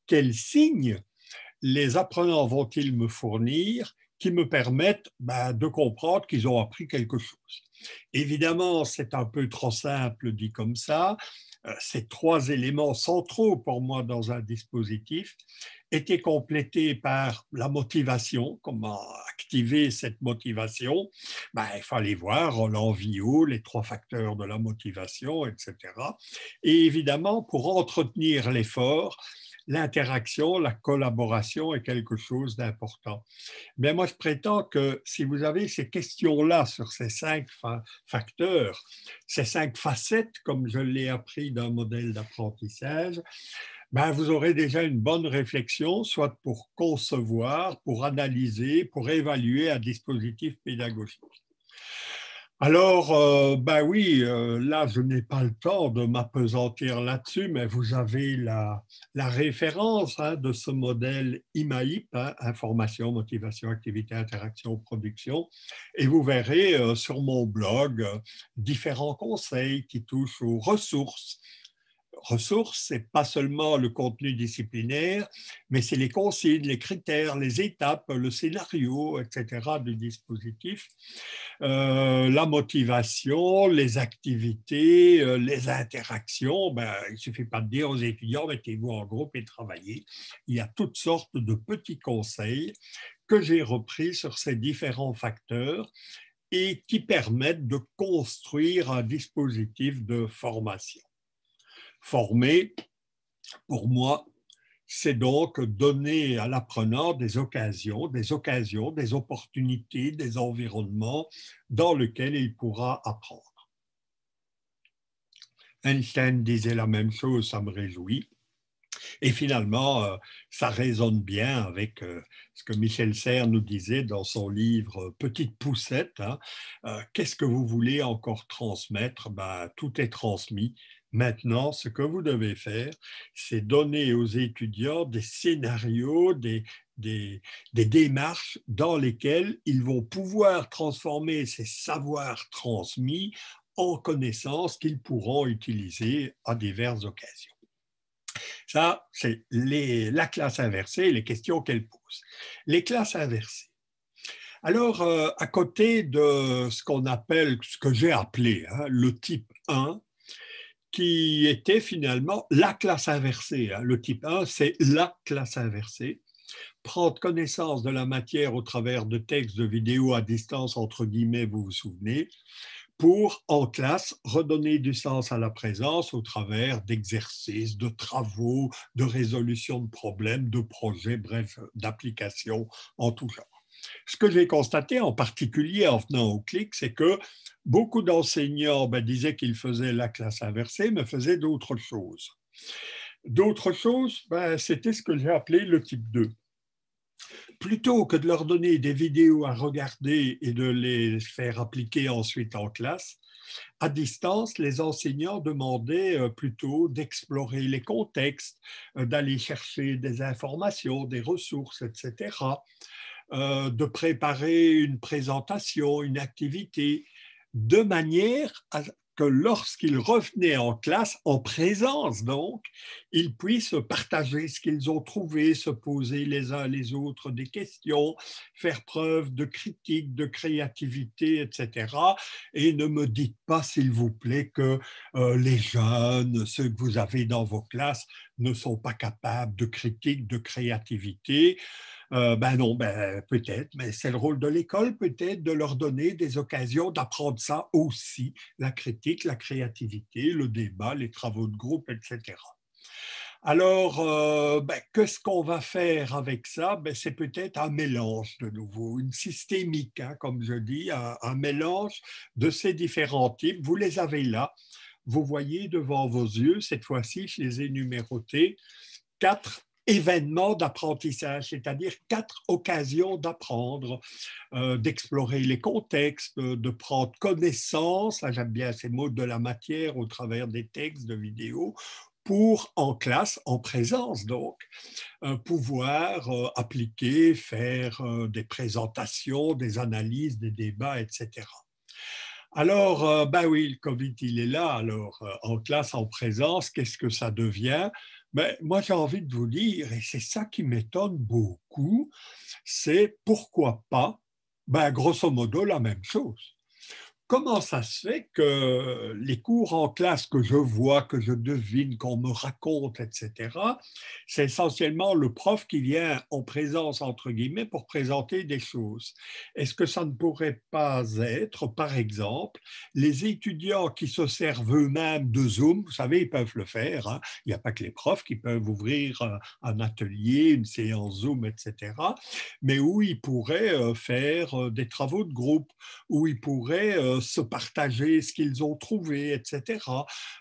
quels signes les apprenants vont-ils me fournir qui me permettent ben, de comprendre qu'ils ont appris quelque chose. Évidemment, c'est un peu trop simple dit comme ça. Euh, ces trois éléments centraux pour moi dans un dispositif étaient complétés par la motivation, comment activer cette motivation. Ben, il fallait voir l'envie ou les trois facteurs de la motivation, etc. Et évidemment, pour entretenir l'effort, l'interaction, la collaboration est quelque chose d'important. Mais moi, je prétends que si vous avez ces questions-là sur ces cinq facteurs, ces cinq facettes, comme je l'ai appris d'un modèle d'apprentissage, ben, vous aurez déjà une bonne réflexion, soit pour concevoir, pour analyser, pour évaluer un dispositif pédagogique. Alors, euh, ben oui, euh, là, je n'ai pas le temps de m'apesantir là-dessus, mais vous avez la, référence hein, de ce modèle IMAIP, hein, information, motivation, activité, interaction, production, et vous verrez euh, sur mon blog différents conseils qui touchent aux ressources, ressources, c'est pas seulement le contenu disciplinaire, mais c'est les consignes, les critères, les étapes, le scénario, etc. du dispositif, euh, la motivation, les activités, euh, les interactions. Ben, il suffit pas de dire aux étudiants mettez-vous en groupe et travaillez. Il y a toutes sortes de petits conseils que j'ai repris sur ces différents facteurs et qui permettent de construire un dispositif de formation. Former, pour moi, c'est donc donner à l'apprenant des occasions, des occasions, des opportunités, des environnements dans lesquels il pourra apprendre. Einstein disait la même chose, ça me réjouit. Et finalement, euh, ça résonne bien avec euh, ce que Michel Serre nous disait dans son livre Petite poussette. Hein. Euh, qu'est-ce que vous voulez encore transmettre ben, Tout est transmis Maintenant, ce que vous devez faire, c'est donner aux étudiants des scénarios, des, des, démarches dans lesquelles ils vont pouvoir transformer ces savoirs transmis en connaissances qu'ils pourront utiliser à diverses occasions. Ça, c'est la classe inversée et les questions qu'elle pose. Les classes inversées. Alors, euh, à côté de ce qu'on appelle, ce que j'ai appelé hein, le type 1, qui était finalement la classe inversée. Hein. Le type 1, c'est la classe inversée. Prendre connaissance de la matière au travers de textes, de vidéos à distance, entre guillemets, vous vous souvenez, pour, en classe, redonner du sens à la présence au travers d'exercices, de travaux, de résolution de problèmes, de projets, bref, d'applications en tout genre. Ce que j'ai constaté en particulier en venant au CLIC, c'est que beaucoup d'enseignants ben, disaient qu'ils faisaient la classe inversée, mais faisaient d'autres choses. D'autres choses, ben, c'était ce que j'ai appelé le type 2. Plutôt que de leur donner des vidéos à regarder et de les faire appliquer ensuite en classe, à distance, les enseignants demandaient euh, plutôt d'explorer les contextes, euh, d'aller chercher des informations, des ressources, etc. Euh, de préparer une présentation, une activité, de manière à que lorsqu'ils revenaient en classe, en présence donc, ils puissent partager ce qu'ils ont trouvé, se poser les uns les autres des questions, faire preuve de critique, de créativité, etc. Et ne me dites pas, s'il vous plaît, que euh, les jeunes, ceux que vous avez dans vos classes, ne sont pas capables de critique, de créativité. Euh, ben non, ben, peut-être, mais c'est le rôle de l'école peut-être de leur donner des occasions d'apprendre ça aussi, la critique, la créativité, le débat, les travaux de groupe, etc. Alors, euh, ben, qu'est-ce qu'on va faire avec ça ben, C'est peut-être un mélange de nouveau, une systémique, hein, comme je dis, un, mélange de ces différents types. Vous les avez là vous voyez devant vos yeux, cette fois-ci, je les ai numérotés, quatre événements d'apprentissage, c'est-à-dire quatre occasions d'apprendre, euh, d'explorer les contextes, euh, de prendre connaissance, j'aime bien ces mots, de la matière au travers des textes, de vidéos, pour en classe, en présence donc, euh, pouvoir appliquer, faire des présentations, des analyses, des débats, etc. Alors, euh, ben oui, le Covid, il est là. Alors, euh, en classe, en présence, qu'est-ce que ça devient Mais ben, moi, j'ai envie de vous dire, et c'est ça qui m'étonne beaucoup, c'est pourquoi pas, ben, grosso modo, la même chose comment ça se fait que les cours en classe que je vois, que je devine, qu'on me raconte, etc., c'est essentiellement le prof qui vient en présence, entre guillemets, pour présenter des choses. Est-ce que ça ne pourrait pas être, par exemple, les étudiants qui se servent eux-mêmes de Zoom, vous savez, ils peuvent le faire, hein. il n'y a pas que les profs qui peuvent ouvrir euh, un atelier, une séance Zoom, etc., mais où ils pourraient euh, faire euh, des travaux de groupe, où ils pourraient se partager ce qu'ils ont trouvé, etc.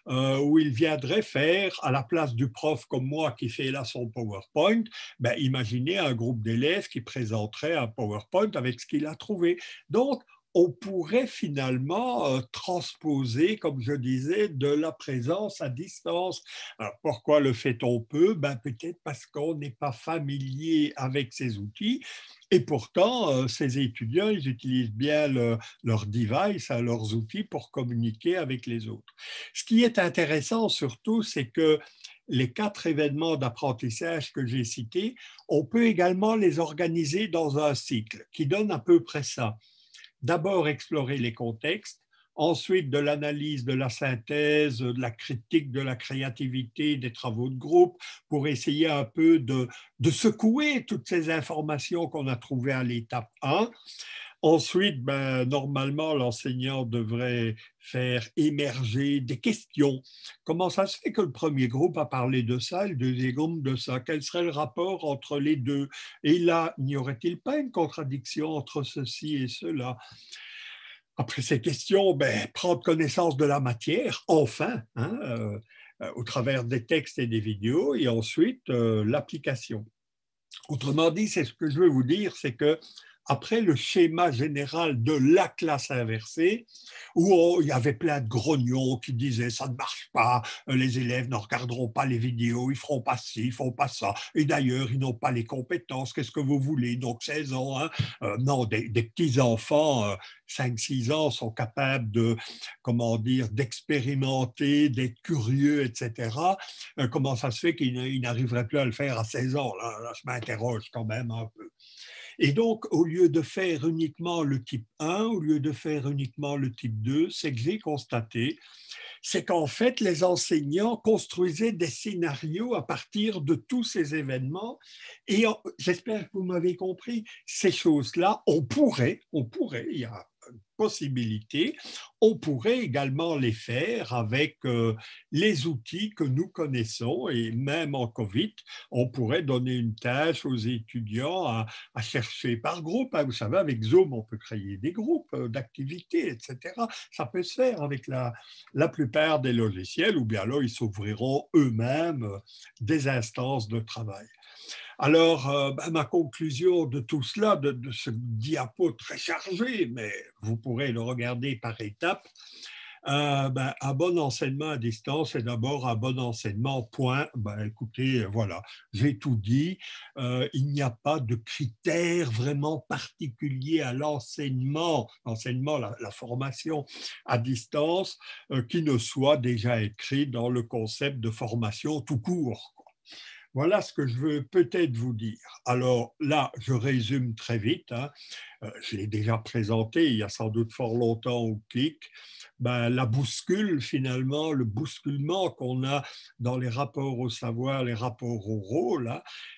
Euh, où ils viendraient faire, à la place du prof comme moi qui fait là son PowerPoint, ben, imaginez un groupe d'élèves qui présenterait un PowerPoint avec ce qu'il a trouvé. Donc, on pourrait finalement euh, transposer, comme je disais, de la présence à distance. pourquoi le fait-on peu ben Peut-être parce qu'on n'est pas familier avec ces outils et pourtant, euh, ces étudiants, ils utilisent bien leurs devices, hein, leurs outils pour communiquer avec les autres. Ce qui est intéressant surtout, c'est que les quatre événements d'apprentissage que j'ai cités, on peut également les organiser dans un cycle qui donne à peu près ça. D'abord explorer les contextes, ensuite de l'analyse, de la synthèse, de la critique, de la créativité, des travaux de groupe, pour essayer un peu de, secouer toutes ces informations qu'on a trouvées à l'étape 1. Ensuite, ben, normalement, l'enseignant devrait faire émerger des questions. Comment ça se fait que le premier groupe a parlé de ça, le deuxième groupe de ça Quel serait le rapport entre les deux Et là, n'y aurait-il pas une contradiction entre ceci et cela après ces questions, ben, prendre connaissance de la matière, enfin, hein, euh, euh, au travers des textes et des vidéos, et ensuite euh, l'application. Autrement dit, c'est ce que je veux vous dire, c'est que après le schéma général de la classe inversée, où il y avait plein de grognons qui disaient ça ne marche pas, euh, les élèves ne regarderont pas les vidéos, ils feront pas ci, ils feront pas ça, et d'ailleurs ils n'ont pas les compétences, qu'est-ce que vous voulez, donc 16 ans, hein. euh, non, des, petits enfants, 5-6 euh, ans, sont capables de, comment dire, d'expérimenter, d'être curieux, etc. comment ça se fait qu'ils n'arriveraient plus à le faire à 16 ans je m'interroge quand même un peu. Et donc, au lieu de faire uniquement le type 1, au lieu de faire uniquement le type 2, c'est que j'ai constaté, c'est qu'en fait, les enseignants construisaient des scénarios à partir de tous ces événements. Et j'espère que vous m'avez compris, ces choses-là, on pourrait, on pourrait, y a possibilités. On pourrait également les faire avec euh, les outils que nous connaissons et même en Covid, on pourrait donner une tâche aux étudiants à, chercher par groupe. Hein, vous savez, avec Zoom, on peut créer des groupes euh, d'activités, etc. Ça peut se faire avec la, la plupart des logiciels ou bien là, ils s'ouvriront eux-mêmes des instances de travail. Alors, euh, ben, ma conclusion de tout cela, de, ce diapo très chargé, mais vous pourrez le regarder par étapes, un euh, ben, bon enseignement à distance est d'abord un bon enseignement, point. Ben, écoutez, voilà, j'ai tout dit. Euh, il n'y a pas de critères vraiment particuliers à l'enseignement, l'enseignement, la, formation à distance, qui ne soit déjà écrit dans le concept de formation tout court. Voilà ce que je veux peut-être vous dire. Alors là, je résume très vite. Hein. Euh, je l'ai déjà présenté il y a sans doute fort longtemps au clic, ben, la bouscule finalement, le bousculement qu'on a dans les rapports au savoir, les rapports au rôle.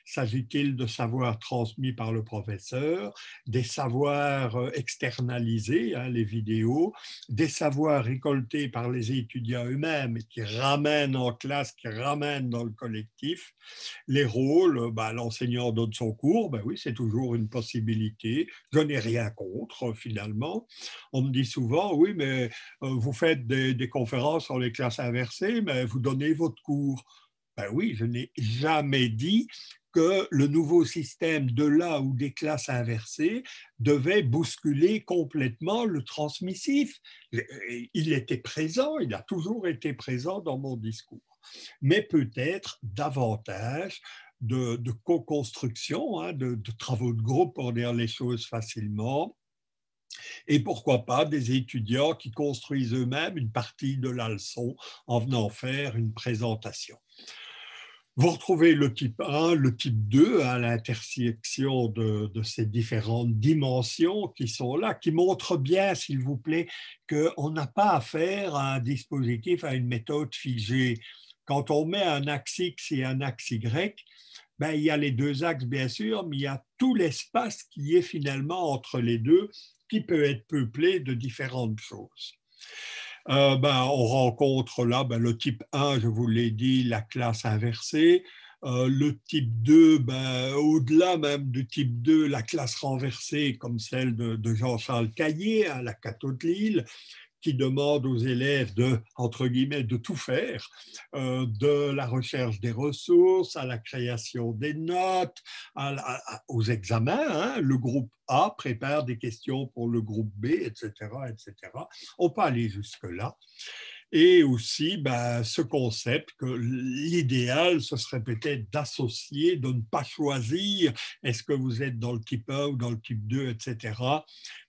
S'agit-il de savoir transmis par le professeur, des savoirs euh, externalisés, hein, les vidéos, des savoirs récoltés par les étudiants eux-mêmes qui ramènent en classe, qui ramènent dans le collectif, les rôles, ben, l'enseignant donne son cours, ben oui, c'est toujours une possibilité. Je rien contre, finalement. On me dit souvent, oui, mais euh, vous faites des, conférences sur les classes inversées, mais vous donnez votre cours. Ben oui, je n'ai jamais dit que le nouveau système de là ou des classes inversées devait bousculer complètement le transmissif. Euh, euh, il était présent, il a toujours été présent dans mon discours, mais peut-être davantage de, co-construction, hein, de, travaux de groupe pour dire les choses facilement. Et pourquoi pas des étudiants qui construisent eux-mêmes une partie de la leçon en venant faire une présentation. Vous retrouvez le type 1, le type 2 hein, à l'intersection de, de, ces différentes dimensions qui sont là, qui montrent bien, s'il vous plaît, qu'on n'a pas affaire à un dispositif, à une méthode figée. Quand on met un axe X et un axe Y, ben, il y a les deux axes, bien sûr, mais il y a tout l'espace qui est finalement entre les deux, qui peut être peuplé de différentes choses. Euh, ben, on rencontre là ben, le type 1, je vous l'ai dit, la classe inversée. Euh, le type 2, ben, au-delà même du type 2, la classe renversée, comme celle de, Jean-Charles Caillé, à hein, la Cateau de Lille, qui demande aux élèves de, entre guillemets, de tout faire, euh, de la recherche des ressources à la création des notes, aux examens. Hein. Le groupe A prépare des questions pour le groupe B, etc. etc. On peut aller jusque-là et aussi ben, ce concept que l'idéal, ce serait peut-être d'associer, de ne pas choisir, est-ce que vous êtes dans le type 1 ou dans le type 2, etc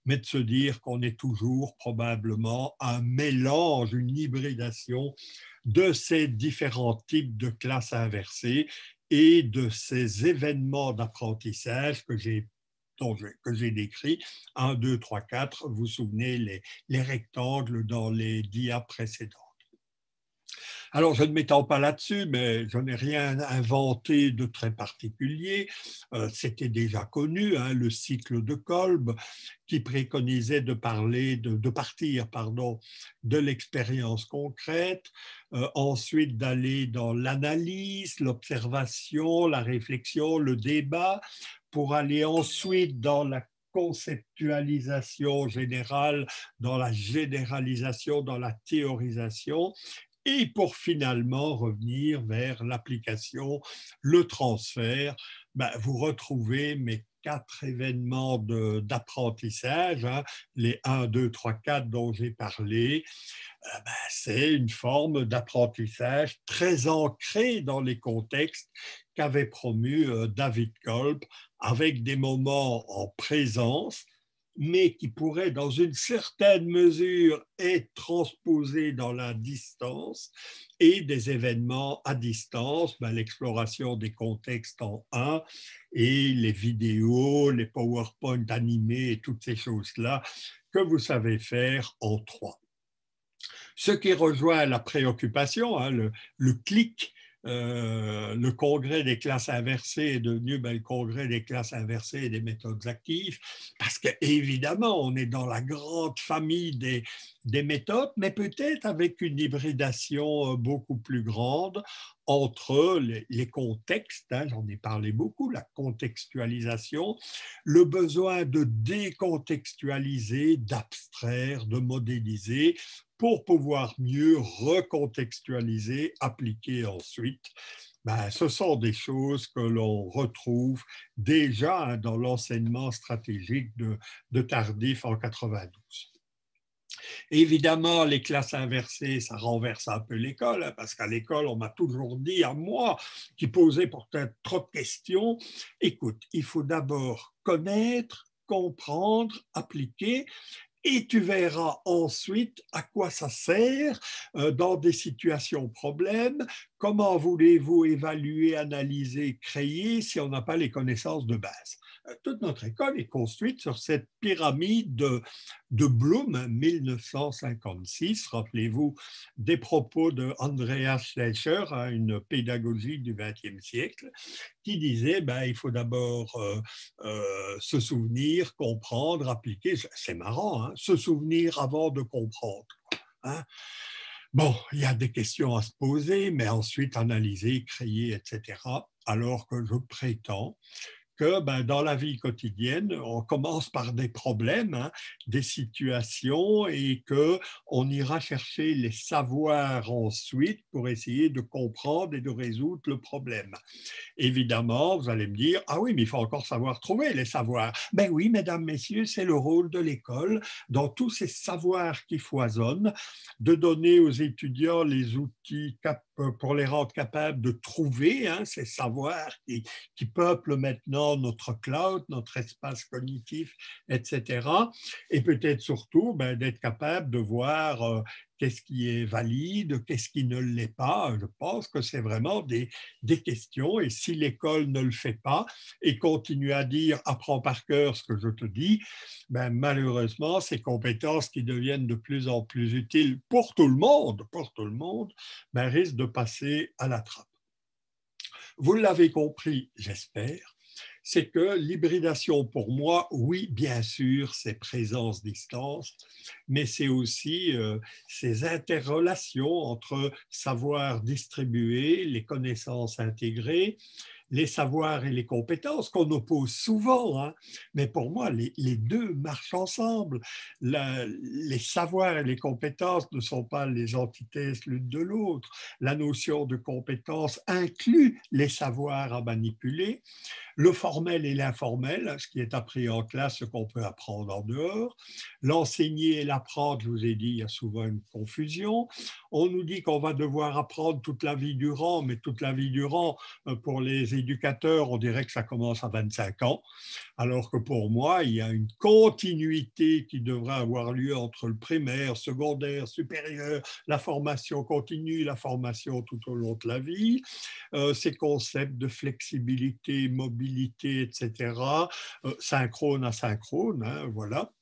mais de se dire qu'on est toujours probablement un mélange, une hybridation de ces différents types de classes inversées et de ces événements d'apprentissage que j'ai que décrit, 1, 2, 3, 4, vous vous souvenez les, les rectangles dans les dias précédents. Alors, je ne m'étends pas là-dessus, mais je n'ai rien inventé de très particulier. Euh, c'était déjà connu, hein, le cycle de Kolb, qui préconisait de, parler, de, partir pardon, de l'expérience concrète, euh, ensuite d'aller dans l'analyse, l'observation, la réflexion, le débat, pour aller ensuite dans la conceptualisation générale, dans la généralisation, dans la théorisation, et pour finalement revenir vers l'application, le transfert. Ben, vous retrouvez mes quatre événements d'apprentissage, hein, les 1, 2, 3, 4 dont j'ai parlé, euh, ben, c'est une forme d'apprentissage très ancrée dans les contextes qu'avait promu euh, David Kolb, avec des moments en présence mais qui pourrait, dans une certaine mesure, être transposé dans la distance et des événements à distance, ben, l'exploration des contextes en un et les vidéos, les PowerPoint animés et toutes ces choses-là que vous savez faire en trois. Ce qui rejoint la préoccupation, hein, le clic, euh, le congrès des classes inversées est devenu ben, le congrès des classes inversées et des méthodes actives, parce qu'évidemment, on est dans la grande famille des, méthodes, mais peut-être avec une hybridation euh, beaucoup plus grande entre les, contextes, hein, j'en ai parlé beaucoup, la contextualisation, le besoin de décontextualiser, d'abstraire, de modéliser pour pouvoir mieux recontextualiser, appliquer ensuite. Ben, ce sont des choses que l'on retrouve déjà dans l'enseignement stratégique de, Tardif en 92. Évidemment, les classes inversées, ça renverse un peu l'école, hein, parce qu'à l'école, on m'a toujours dit, à moi, qui posais peut-être trop de questions, écoute, il faut d'abord connaître, comprendre, appliquer, et tu verras ensuite à quoi ça sert euh, dans des situations problèmes, Comment voulez-vous évaluer, analyser, créer si on n'a pas les connaissances de base euh, Toute notre école est construite sur cette pyramide de, Bloom 1956. Rappelez-vous des propos de Andreas Schleicher, hein, une pédagogie du XXe siècle, qui disait ben, il faut d'abord euh, euh, se souvenir, comprendre, appliquer. C'est marrant, hein, se souvenir avant de comprendre. Hein. Bon, il y a des questions à se poser, mais ensuite analyser, créer, etc. Alors que je prétends que ben, dans la vie quotidienne, on commence par des problèmes, hein, des situations, et que on ira chercher les savoirs ensuite pour essayer de comprendre et de résoudre le problème. Évidemment, vous allez me dire, ah oui, mais il faut encore savoir trouver les savoirs. Ben oui, mesdames, messieurs, c'est le rôle de l'école, dans tous ces savoirs qui foisonnent, de donner aux étudiants les outils pour les rendre capables de trouver hein, ces savoirs qui peuplent maintenant notre cloud, notre espace cognitif, etc. Et peut-être surtout ben, d'être capable de voir euh, qu'est-ce qui est valide, qu'est-ce qui ne l'est pas. Je pense que c'est vraiment des, des, questions. Et si l'école ne le fait pas et continue à dire apprends par cœur ce que je te dis, ben, malheureusement, ces compétences qui deviennent de plus en plus utiles pour tout le monde, pour tout le monde, ben, risquent de passer à la trappe. Vous l'avez compris, j'espère c'est que l'hybridation, pour moi, oui, bien sûr, c'est présence-distance, mais c'est aussi euh, ces interrelations entre savoir distribué, les connaissances intégrées, les savoirs et les compétences qu'on oppose souvent, hein. mais pour moi, les, deux marchent ensemble. les savoirs et les compétences ne sont pas les antithèses l'une de l'autre. La notion de compétence inclut les savoirs à manipuler le formel et l'informel, ce qui est appris en classe, ce qu'on peut apprendre en dehors. L'enseigner et l'apprendre, je vous ai dit, il y a souvent une confusion. On nous dit qu'on va devoir apprendre toute la vie durant, mais toute la vie durant, euh, pour les éducateurs, on dirait que ça commence à 25 ans, alors que pour moi, il y a une continuité qui devrait avoir lieu entre le primaire, secondaire, supérieur, la formation continue, la formation tout au long de la vie. Euh, ces concepts de flexibilité, mobilité, etc., euh, synchrone, asynchrone, hein, voilà.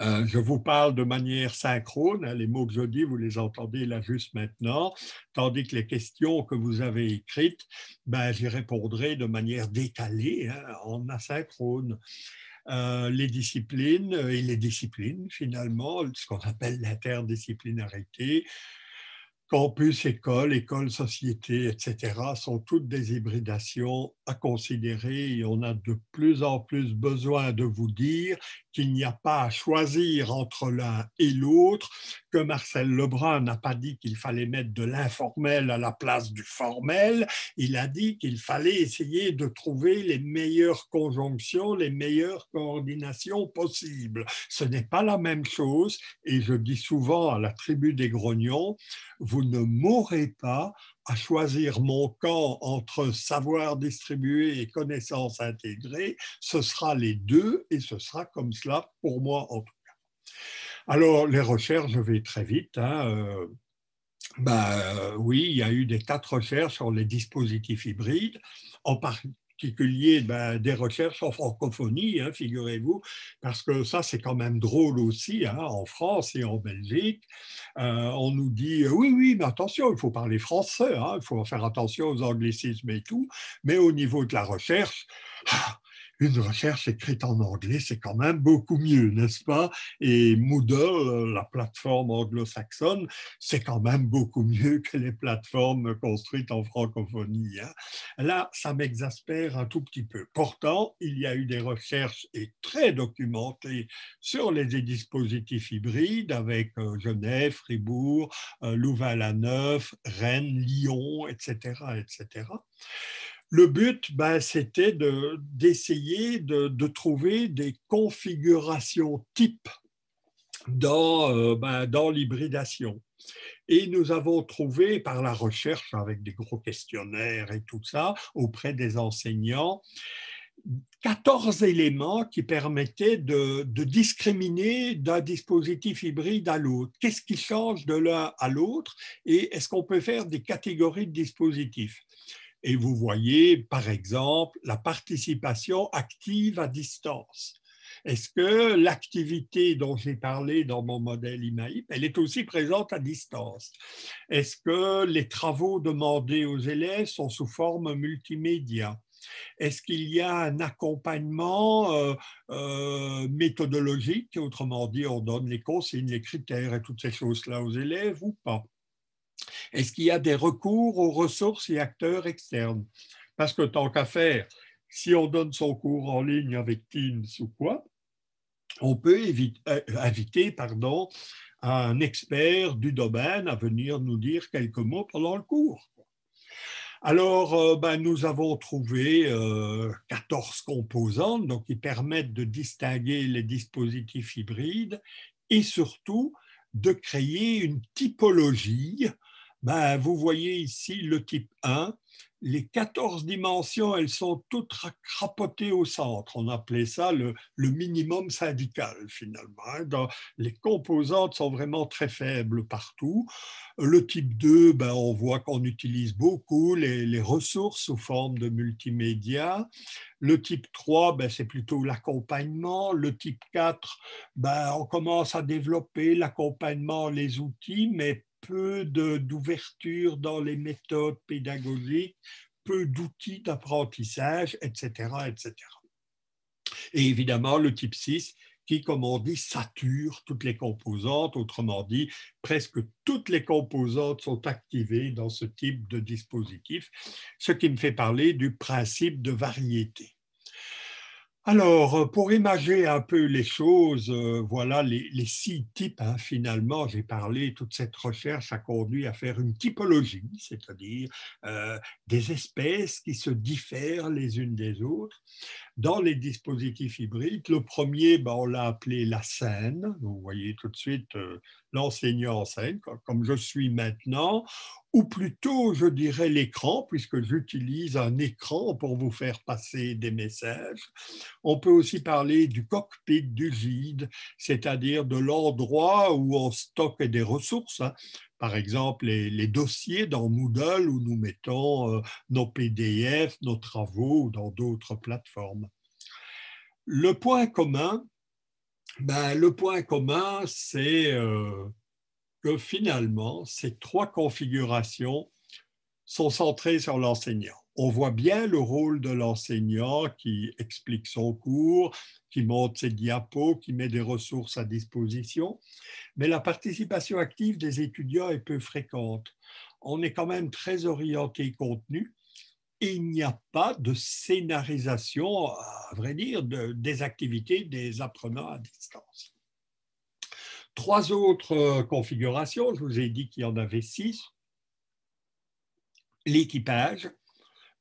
Euh, je vous parle de manière synchrone, hein, les mots que je dis, vous les entendez là juste maintenant, tandis que les questions que vous avez écrites, ben, j'y répondrai de manière décalée, hein, en asynchrone. Euh, les disciplines et les disciplines, finalement, ce qu'on appelle l'interdisciplinarité, Campus, école, école, société, etc., sont toutes des hybridations à considérer et on a de plus en plus besoin de vous dire qu'il n'y a pas à choisir entre l'un et l'autre, que Marcel Lebrun n'a pas dit qu'il fallait mettre de l'informel à la place du formel, il a dit qu'il fallait essayer de trouver les meilleures conjonctions, les meilleures coordinations possibles. Ce n'est pas la même chose et je dis souvent à la tribu des grognons, ne m'aurez pas à choisir mon camp entre savoir distribué et connaissance intégrée. Ce sera les deux et ce sera comme cela pour moi en tout cas. Alors, les recherches, je vais très vite. Hein, euh, bah, euh, oui, il y a eu des tas de recherches sur les dispositifs hybrides, en, particulier particulier ben, des recherches en francophonie, hein, figurez-vous, parce que ça, c'est quand même drôle aussi, hein, en France et en Belgique. Euh, on nous dit, euh, oui, oui, mais attention, il faut parler français, hein, il faut faire attention aux anglicismes et tout, mais au niveau de la recherche, ah, une recherche écrite en anglais, c'est quand même beaucoup mieux, n'est-ce pas Et Moodle, euh, la plateforme anglo-saxonne, c'est quand même beaucoup mieux que les plateformes construites en francophonie. Hein. Là, ça m'exaspère un tout petit peu. Pourtant, il y a eu des recherches et très documentées sur les dispositifs hybrides avec euh, Genève, Fribourg, euh, Louvain-la-Neuve, Rennes, Lyon, etc., etc le but, ben, c'était d'essayer de, de, trouver des configurations types dans, euh, ben, dans l'hybridation. Et nous avons trouvé, par la recherche, avec des gros questionnaires et tout ça, auprès des enseignants, 14 éléments qui permettaient de, de discriminer d'un dispositif hybride à l'autre. Qu'est-ce qui change de l'un à l'autre et est-ce qu'on peut faire des catégories de dispositifs et vous voyez, par exemple, la participation active à distance. Est-ce que l'activité dont j'ai parlé dans mon modèle IMAIP, elle est aussi présente à distance Est-ce que les travaux demandés aux élèves sont sous forme multimédia est-ce qu'il y a un accompagnement euh, euh, méthodologique Autrement dit, on donne les consignes, les critères et toutes ces choses-là aux élèves ou pas est-ce qu'il y a des recours aux ressources et acteurs externes Parce que tant qu'à faire, si on donne son cours en ligne avec Teams ou quoi, on peut euh, inviter pardon, un expert du domaine à venir nous dire quelques mots pendant le cours. Alors, euh, ben, nous avons trouvé 14 euh, composantes donc, qui permettent de distinguer les dispositifs hybrides et surtout de créer une typologie ben, vous voyez ici le type 1. Les 14 dimensions, elles sont toutes crapotées au centre. On appelait ça le, minimum syndical, finalement. Hein. les composantes sont vraiment très faibles partout. Le type 2, ben, on voit qu'on utilise beaucoup les, ressources sous forme de multimédia. Le type 3, ben, c'est plutôt l'accompagnement. Le type 4, on commence à développer l'accompagnement, les outils, mais peu d'ouverture dans les méthodes pédagogiques, peu d'outils d'apprentissage, etc., etc. Et évidemment, le type 6 qui, comme on dit, sature toutes les composantes, autrement dit, presque toutes les composantes sont activées dans ce type de dispositif, ce qui me fait parler du principe de variété. Alors, euh, pour imaginer un peu les choses, euh, voilà les, six types. Hein, finalement, j'ai parlé, toute cette recherche a conduit à faire une typologie, c'est-à-dire euh, des espèces qui se diffèrent les unes des autres. Dans les dispositifs hybrides, le premier, ben, on l'a appelé la scène. Vous voyez tout de suite l'enseignant en scène, comme je suis maintenant, ou plutôt, je dirais, l'écran, puisque j'utilise un écran pour vous faire passer des messages. On peut aussi parler du cockpit du guide, c'est-à-dire de l'endroit où on stocke des ressources. Hein. Par exemple, les, dossiers dans Moodle où nous mettons euh, nos PDF, nos travaux ou dans d'autres plateformes. Le point commun, ben, le point commun, c'est euh, que finalement, ces trois configurations sont centrées sur l'enseignant. On voit bien le rôle de l'enseignant qui explique son cours, qui monte ses diapos, qui met des ressources à disposition, mais la participation active des étudiants est peu fréquente. On est quand même très orienté contenu et il n'y a pas de scénarisation, à vrai dire, des activités des apprenants à distance. Trois autres euh, configurations, je vous ai dit qu'il y en avait six. L'équipage,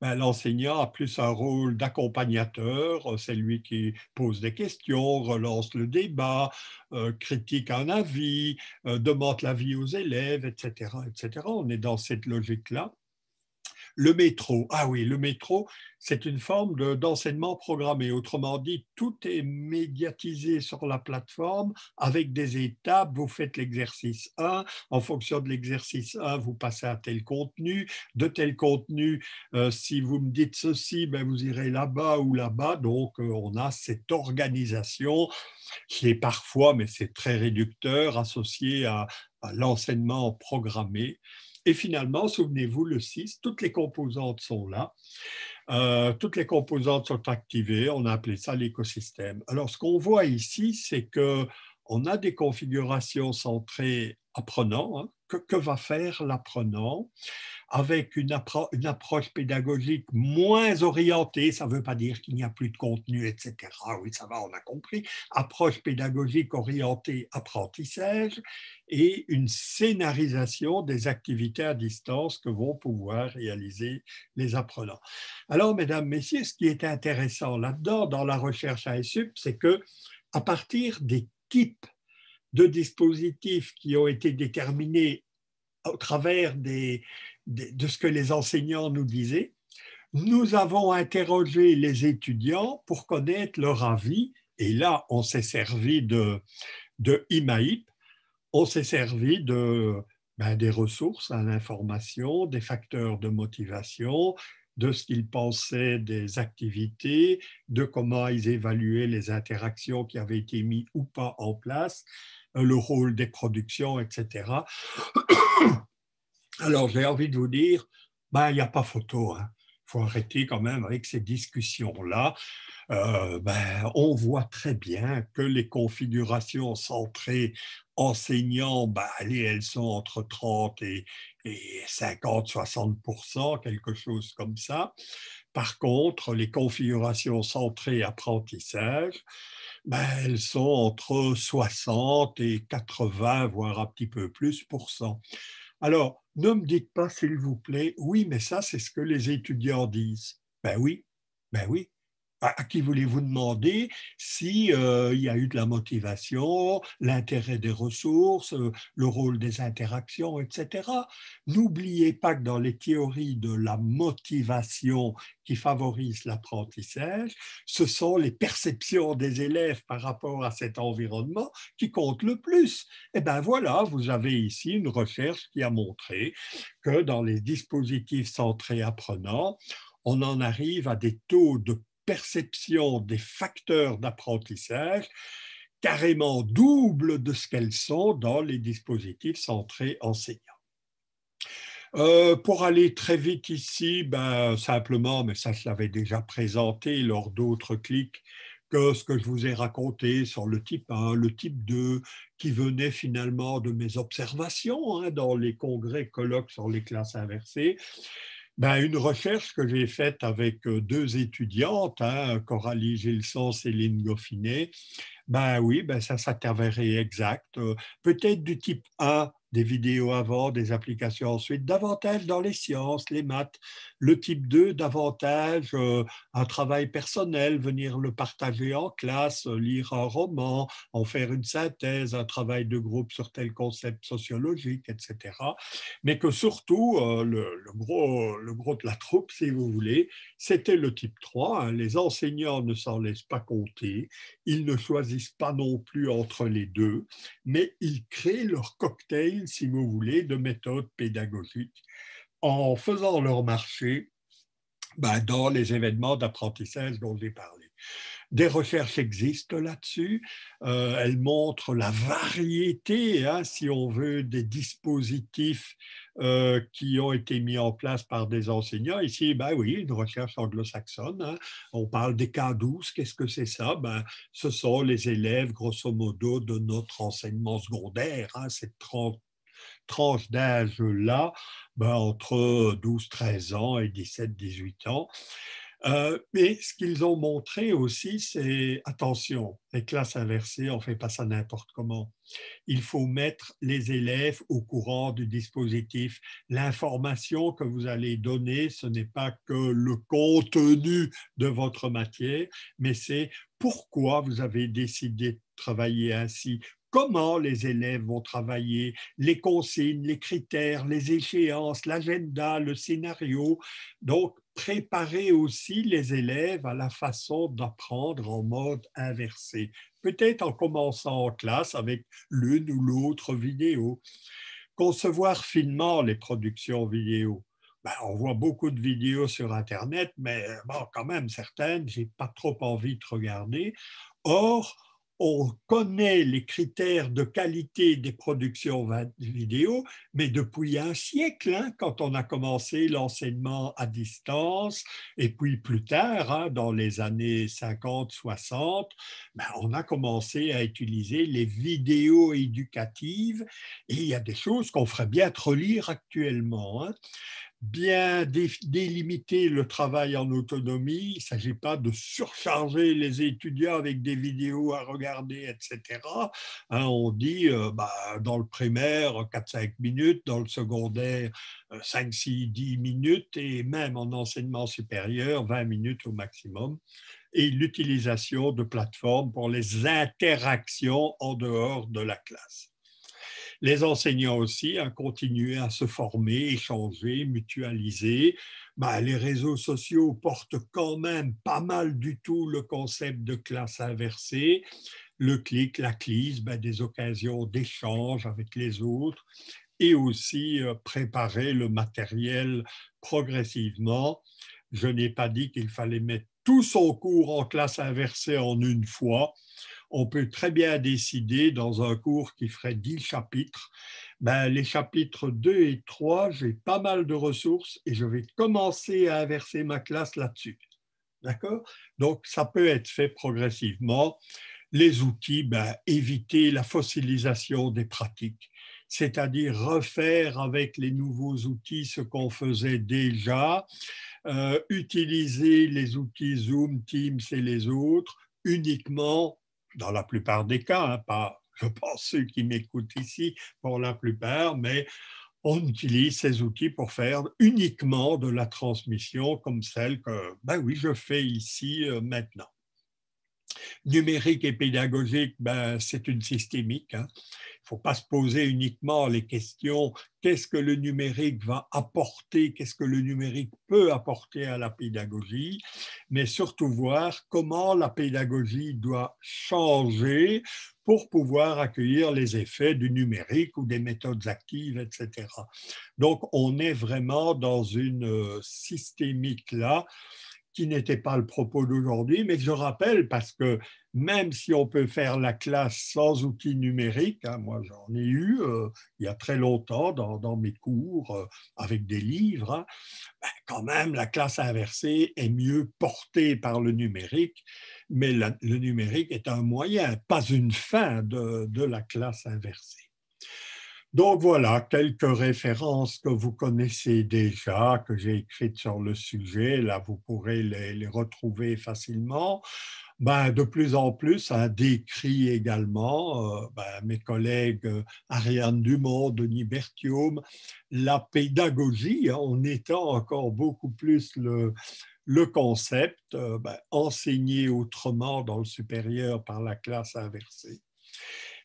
ben, l'enseignant a plus un rôle d'accompagnateur, euh, c'est lui qui pose des questions, relance le débat, euh, critique un avis, demande l'avis aux élèves, etc., etc. On est dans cette logique-là. Le métro, ah oui, le métro, c'est une forme d'enseignement programmé. Autrement dit, tout est médiatisé sur la plateforme avec des étapes. Vous faites l'exercice 1, en fonction de l'exercice 1, vous passez à tel contenu. De tel contenu, euh, si vous me dites ceci, ben vous irez là-bas ou là-bas. Donc, euh, on a cette organisation qui est parfois, mais c'est très réducteur, associée à l'enseignement programmé. Et finalement, souvenez-vous, le 6, toutes les composantes sont là. Euh, toutes les composantes sont activées. On a appelé ça l'écosystème. Alors, ce qu'on voit ici, c'est qu'on a des configurations centrées apprenant. Hein. que, va faire l'apprenant avec une, approche pédagogique moins orientée, ça ne veut pas dire qu'il n'y a plus de contenu, etc. Ah oui, ça va, on a compris. Approche pédagogique orientée apprentissage et une scénarisation des activités à distance que vont pouvoir réaliser les apprenants. Alors, mesdames, messieurs, ce qui est intéressant là-dedans, dans la recherche à ASUP, c'est que à partir des types de dispositifs qui ont été déterminés au travers des, de ce que les enseignants nous disaient. Nous avons interrogé les étudiants pour connaître leur avis, et là, on s'est servi de, de IMAIP, on s'est servi de, ben, des ressources à hein, l'information, des facteurs de motivation, de ce qu'ils pensaient des activités, de comment ils évaluaient les interactions qui avaient été mises ou pas en place, le rôle des productions, etc. Alors j'ai envie de vous dire, ben, il n'y a pas photo. Il hein. faut arrêter quand même avec ces discussions-là. Euh, ben, on voit très bien que les configurations centrées enseignants, ben, allez, elles sont entre 30 et, 50, 60 quelque chose comme ça. Par contre, les configurations centrées apprentissage, ben, elles sont entre 60 et 80, voire un petit peu plus cent. Alors, ne me dites pas, s'il vous plaît, oui, mais ça, c'est ce que les étudiants disent. Ben oui, ben oui, à qui voulez-vous demander si euh, il y a eu de la motivation, l'intérêt des ressources, euh, le rôle des interactions, etc. N'oubliez pas que dans les théories de la motivation qui favorisent l'apprentissage, ce sont les perceptions des élèves par rapport à cet environnement qui comptent le plus. Et eh bien voilà, vous avez ici une recherche qui a montré que dans les dispositifs centrés apprenants, on en arrive à des taux de perception des facteurs d'apprentissage carrément double de ce qu'elles sont dans les dispositifs centrés enseignants. Euh, pour aller très vite ici, ben, simplement, mais ça je l'avais déjà présenté lors d'autres clics, que ce que je vous ai raconté sur le type 1, le type 2, qui venait finalement de mes observations hein, dans les congrès colloques sur les classes inversées. Ben, une recherche que j'ai faite avec euh, deux étudiantes, hein, Coralie Gilson, Céline Goffinet, ben oui, ben, ça s'intervérait exact. Euh, peut-être du type 1, des vidéos avant, des applications ensuite, davantage dans les sciences, les maths, le type 2, davantage euh, un travail personnel, venir le partager en classe, euh, lire un roman, en faire une synthèse, un travail de groupe sur tel concept sociologique, etc. Mais que surtout, euh, le, gros, de la troupe, si vous voulez, c'était le type 3. Hein. Les enseignants ne s'en laissent pas compter, ils ne choisissent pas non plus entre les deux, mais ils créent leur cocktail, si vous voulez, de méthodes pédagogiques en faisant leur marché ben, dans les événements d'apprentissage dont j'ai parlé. Des recherches existent là-dessus. Euh, elles montrent la variété, hein, si on veut, des dispositifs euh, qui ont été mis en place par des enseignants. Ici, ben oui, une recherche anglo-saxonne. Hein. On parle des cas 12. Qu'est-ce que c'est ça ben, Ce sont les élèves, grosso modo, de notre enseignement secondaire. Hein. C'est 30 tranche d'âge-là, ben, entre 12-13 ans et 17-18 ans. Euh, mais ce qu'ils ont montré aussi, c'est attention, les classes inversées, on ne fait pas ça n'importe comment. Il faut mettre les élèves au courant du dispositif. L'information que vous allez donner, ce n'est pas que le contenu de votre matière, mais c'est pourquoi vous avez décidé de travailler ainsi, comment les élèves vont travailler, les consignes, les critères, les échéances, l'agenda, le scénario. Donc, préparer aussi les élèves à la façon d'apprendre en mode inversé, peut-être en commençant en classe avec l'une ou l'autre vidéo. Concevoir finement les productions vidéo. Ben, on voit beaucoup de vidéos sur Internet, mais quand même, certaines, j'ai pas trop envie de regarder. Or, on connaît les critères de qualité des productions vidéo, mais depuis un siècle, hein, quand on a commencé l'enseignement à distance, et puis plus tard, hein, dans les années 50-60, ben, on a commencé à utiliser les vidéos éducatives, et il y a des choses qu'on ferait bien de relire actuellement. Hein bien délimiter le travail en autonomie. Il ne s'agit pas de surcharger les étudiants avec des vidéos à regarder, etc. Hein, on dit euh, bah, dans le primaire 4-5 minutes, dans le secondaire 5, 6, 10 minutes et même en enseignement supérieur 20 minutes au maximum et l'utilisation de plateformes pour les interactions en dehors de la classe les enseignants aussi à continuer à se former, échanger, mutualiser. Bah, les réseaux sociaux portent quand même pas mal du tout le concept de classe inversée le clic, la clise, bah, des occasions d'échange avec les autres et aussi euh, préparer le matériel progressivement. Je n'ai pas dit qu'il fallait mettre tout son cours en classe inversée en une fois on peut très bien décider dans un cours qui ferait 10 chapitres, ben, les chapitres 2 et 3, j'ai pas mal de ressources et je vais commencer à inverser ma classe là-dessus. D'accord Donc, ça peut être fait progressivement. Les outils, ben, éviter la fossilisation des pratiques, c'est-à-dire refaire avec les nouveaux outils ce qu'on faisait déjà, euh, utiliser les outils Zoom, Teams et les autres uniquement dans la plupart des cas, hein, pas, je pense, ceux qui m'écoutent ici pour la plupart, mais on utilise ces outils pour faire uniquement de la transmission comme celle que, ben oui, je fais ici euh, maintenant numérique et pédagogique, ben, c'est une systémique. Il hein. ne faut pas se poser uniquement les questions qu'est-ce que le numérique va apporter, qu'est-ce que le numérique peut apporter à la pédagogie, mais surtout voir comment la pédagogie doit changer pour pouvoir accueillir les effets du numérique ou des méthodes actives, etc. Donc, on est vraiment dans une euh, systémique là qui n'était pas le propos d'aujourd'hui, mais que je rappelle parce que même si on peut faire la classe sans outils numériques, hein, moi j'en ai eu euh, il y a très longtemps dans, mes cours euh, avec des livres, hein, ben, quand même la classe inversée est mieux portée par le numérique, mais le numérique est un moyen, pas une fin de la classe inversée. Donc voilà quelques références que vous connaissez déjà, que j'ai écrites sur le sujet. Là, vous pourrez les, retrouver facilement. Ben, de plus en plus, hein, décrit également euh, ben, mes collègues euh, Ariane Dumont, Denis Bertium, la pédagogie, en hein, étant encore beaucoup plus le, concept, euh, ben, enseigné autrement dans le supérieur par la classe inversée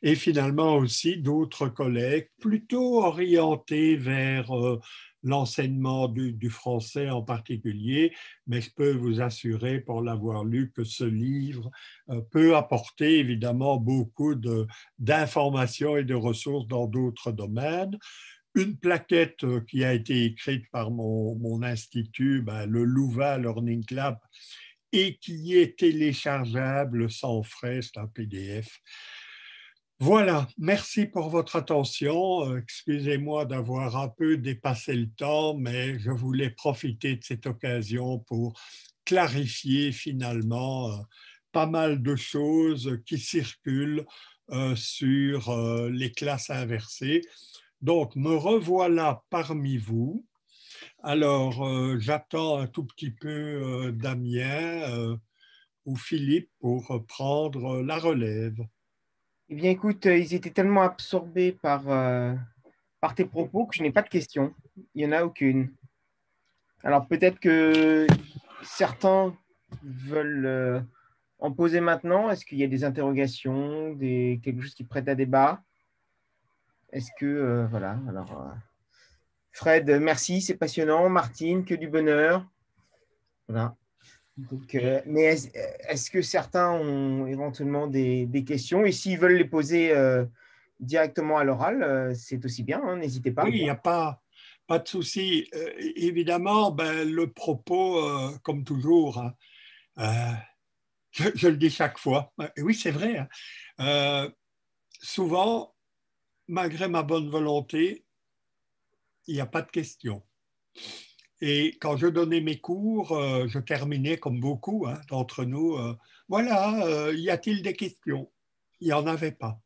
et finalement aussi d'autres collègues plutôt orientés vers euh, l'enseignement du, français en particulier, mais je peux vous assurer, pour l'avoir lu, que ce livre euh, peut apporter évidemment beaucoup d'informations et de ressources dans d'autres domaines une plaquette euh, qui a été écrite par mon, institut, ben, le Louvain Learning Lab, et qui est téléchargeable sans frais, c'est un PDF. Voilà, merci pour votre attention. Euh, excusez-moi d'avoir un peu dépassé le temps, mais je voulais profiter de cette occasion pour clarifier finalement euh, pas mal de choses qui circulent euh, sur les classes inversées. Donc, me revoilà parmi vous. Alors, j'attends un tout petit peu Damien ou Philippe pour prendre la relève. Eh bien,
écoute, euh, ils étaient tellement absorbés par, euh, par tes propos que je n'ai pas de questions. Il n'y en a aucune. Alors, peut-être que certains veulent euh, en poser maintenant. Est-ce qu'il y a des interrogations, quelque chose qui prête à débat Est-ce que. voilà, alors. Fred, merci, c'est passionnant. Martine, que du bonheur. Voilà. Euh, mais euh, est-ce, que certains ont éventuellement des, questions Et s'ils veulent les poser euh, directement à l'oral, c'est aussi bien, hein, n'hésitez pas. Oui, il n'y a pas, pas
de souci. évidemment, ben, le propos, comme toujours, hein, je, le dis chaque fois. Oui, c'est vrai. Hein. souvent, malgré ma bonne volonté, il n'y a pas de questions et quand je donnais mes cours, euh, je terminais comme beaucoup hein, d'entre nous, euh, voilà, euh, y a-t-il des questions Il n'y en avait pas.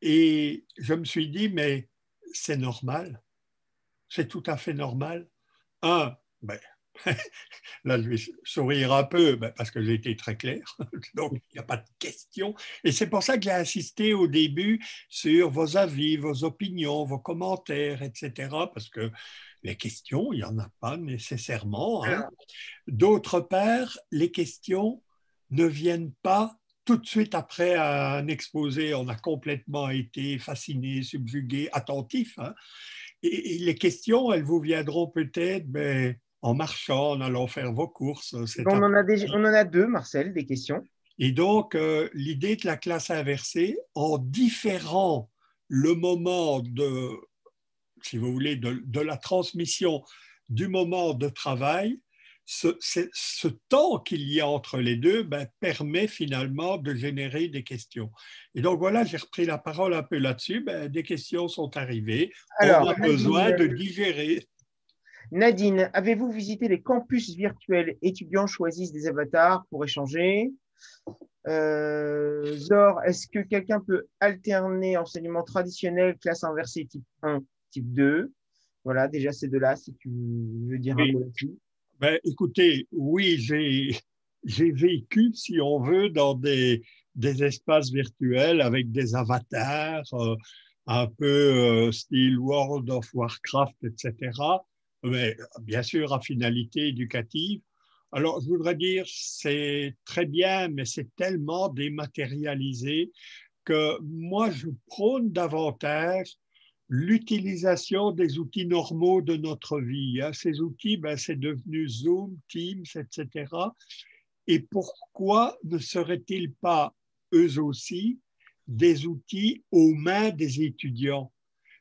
Et je me suis dit, mais c'est normal, c'est tout à fait normal. Un, ben, Là, je vais sourire un peu bah, parce que j'ai été très clair, donc il n'y a pas de questions Et c'est pour ça que j'ai insisté au début sur vos avis, vos opinions, vos commentaires, etc. Parce que les questions, il n'y en a pas nécessairement. Hein. D'autre part, les questions ne viennent pas tout de suite après un exposé. On a complètement été fasciné, subjugué, attentif. Hein. et les questions, elles vous viendront peut-être, mais en marchant, en allant faire vos courses. Euh, on en, a on en a deux, Marcel, des questions. Et donc, euh, l'idée de la classe inversée, en différant le moment de, si vous voulez, de, la transmission du moment de travail, ce, ce temps qu'il y a entre les deux ben, permet finalement de générer des questions. Et donc voilà, j'ai repris la parole un peu là-dessus. Ben, des questions sont arrivées. On a besoin de digérer.
Nadine, avez-vous visité les campus virtuels Étudiants choisissent des avatars pour échanger. Euh, Zor, est-ce que quelqu'un peut alterner enseignement traditionnel, classe inversée type 1, type 2 Voilà, déjà c'est de là si tu veux dire
un mot ben, écoutez, oui, j'ai vécu, si on veut, dans des, espaces virtuels avec des avatars, euh, un peu euh, style World of Warcraft, etc mais bien sûr à finalité éducative. Alors, je voudrais dire, c'est très bien, mais c'est tellement dématérialisé que moi, je prône davantage l'utilisation des outils normaux de notre vie. Hein. Ces outils, ben, c'est devenu Zoom, Teams, etc. Et pourquoi ne seraient-ils pas, eux aussi, des outils aux mains des étudiants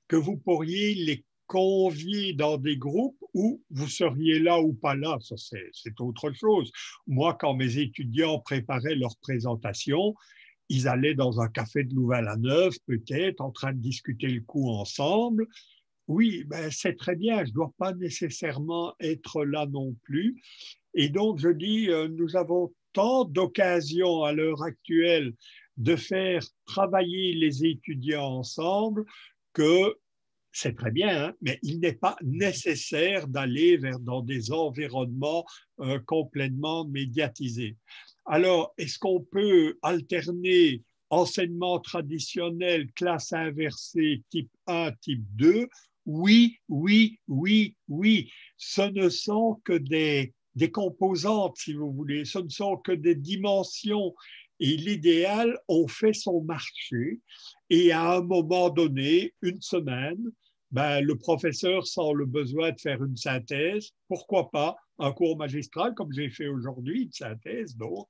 que vous pourriez les conviés dans des groupes où vous seriez là ou pas là, ça c'est autre chose. Moi, quand mes étudiants préparaient leur présentation, ils allaient dans un café de Louvain-la-Neuve, peut-être, en train de discuter le coup ensemble. Oui, ben c'est très bien, je ne dois pas nécessairement être là non plus. Et donc, je dis, euh, nous avons tant d'occasions à l'heure actuelle de faire travailler les étudiants ensemble que c'est très bien, hein, mais il n'est pas nécessaire d'aller vers dans des environnements euh, complètement médiatisés. Alors, est-ce qu'on peut alterner enseignement traditionnel, classe inversée, type 1, type 2 Oui, oui, oui, oui. Ce ne sont que des, des composantes, si vous voulez, ce ne sont que des dimensions et l'idéal, on fait son marché et à un moment donné, une semaine, ben, le professeur sent le besoin de faire une synthèse. Pourquoi pas un cours magistral, comme j'ai fait aujourd'hui, une synthèse donc.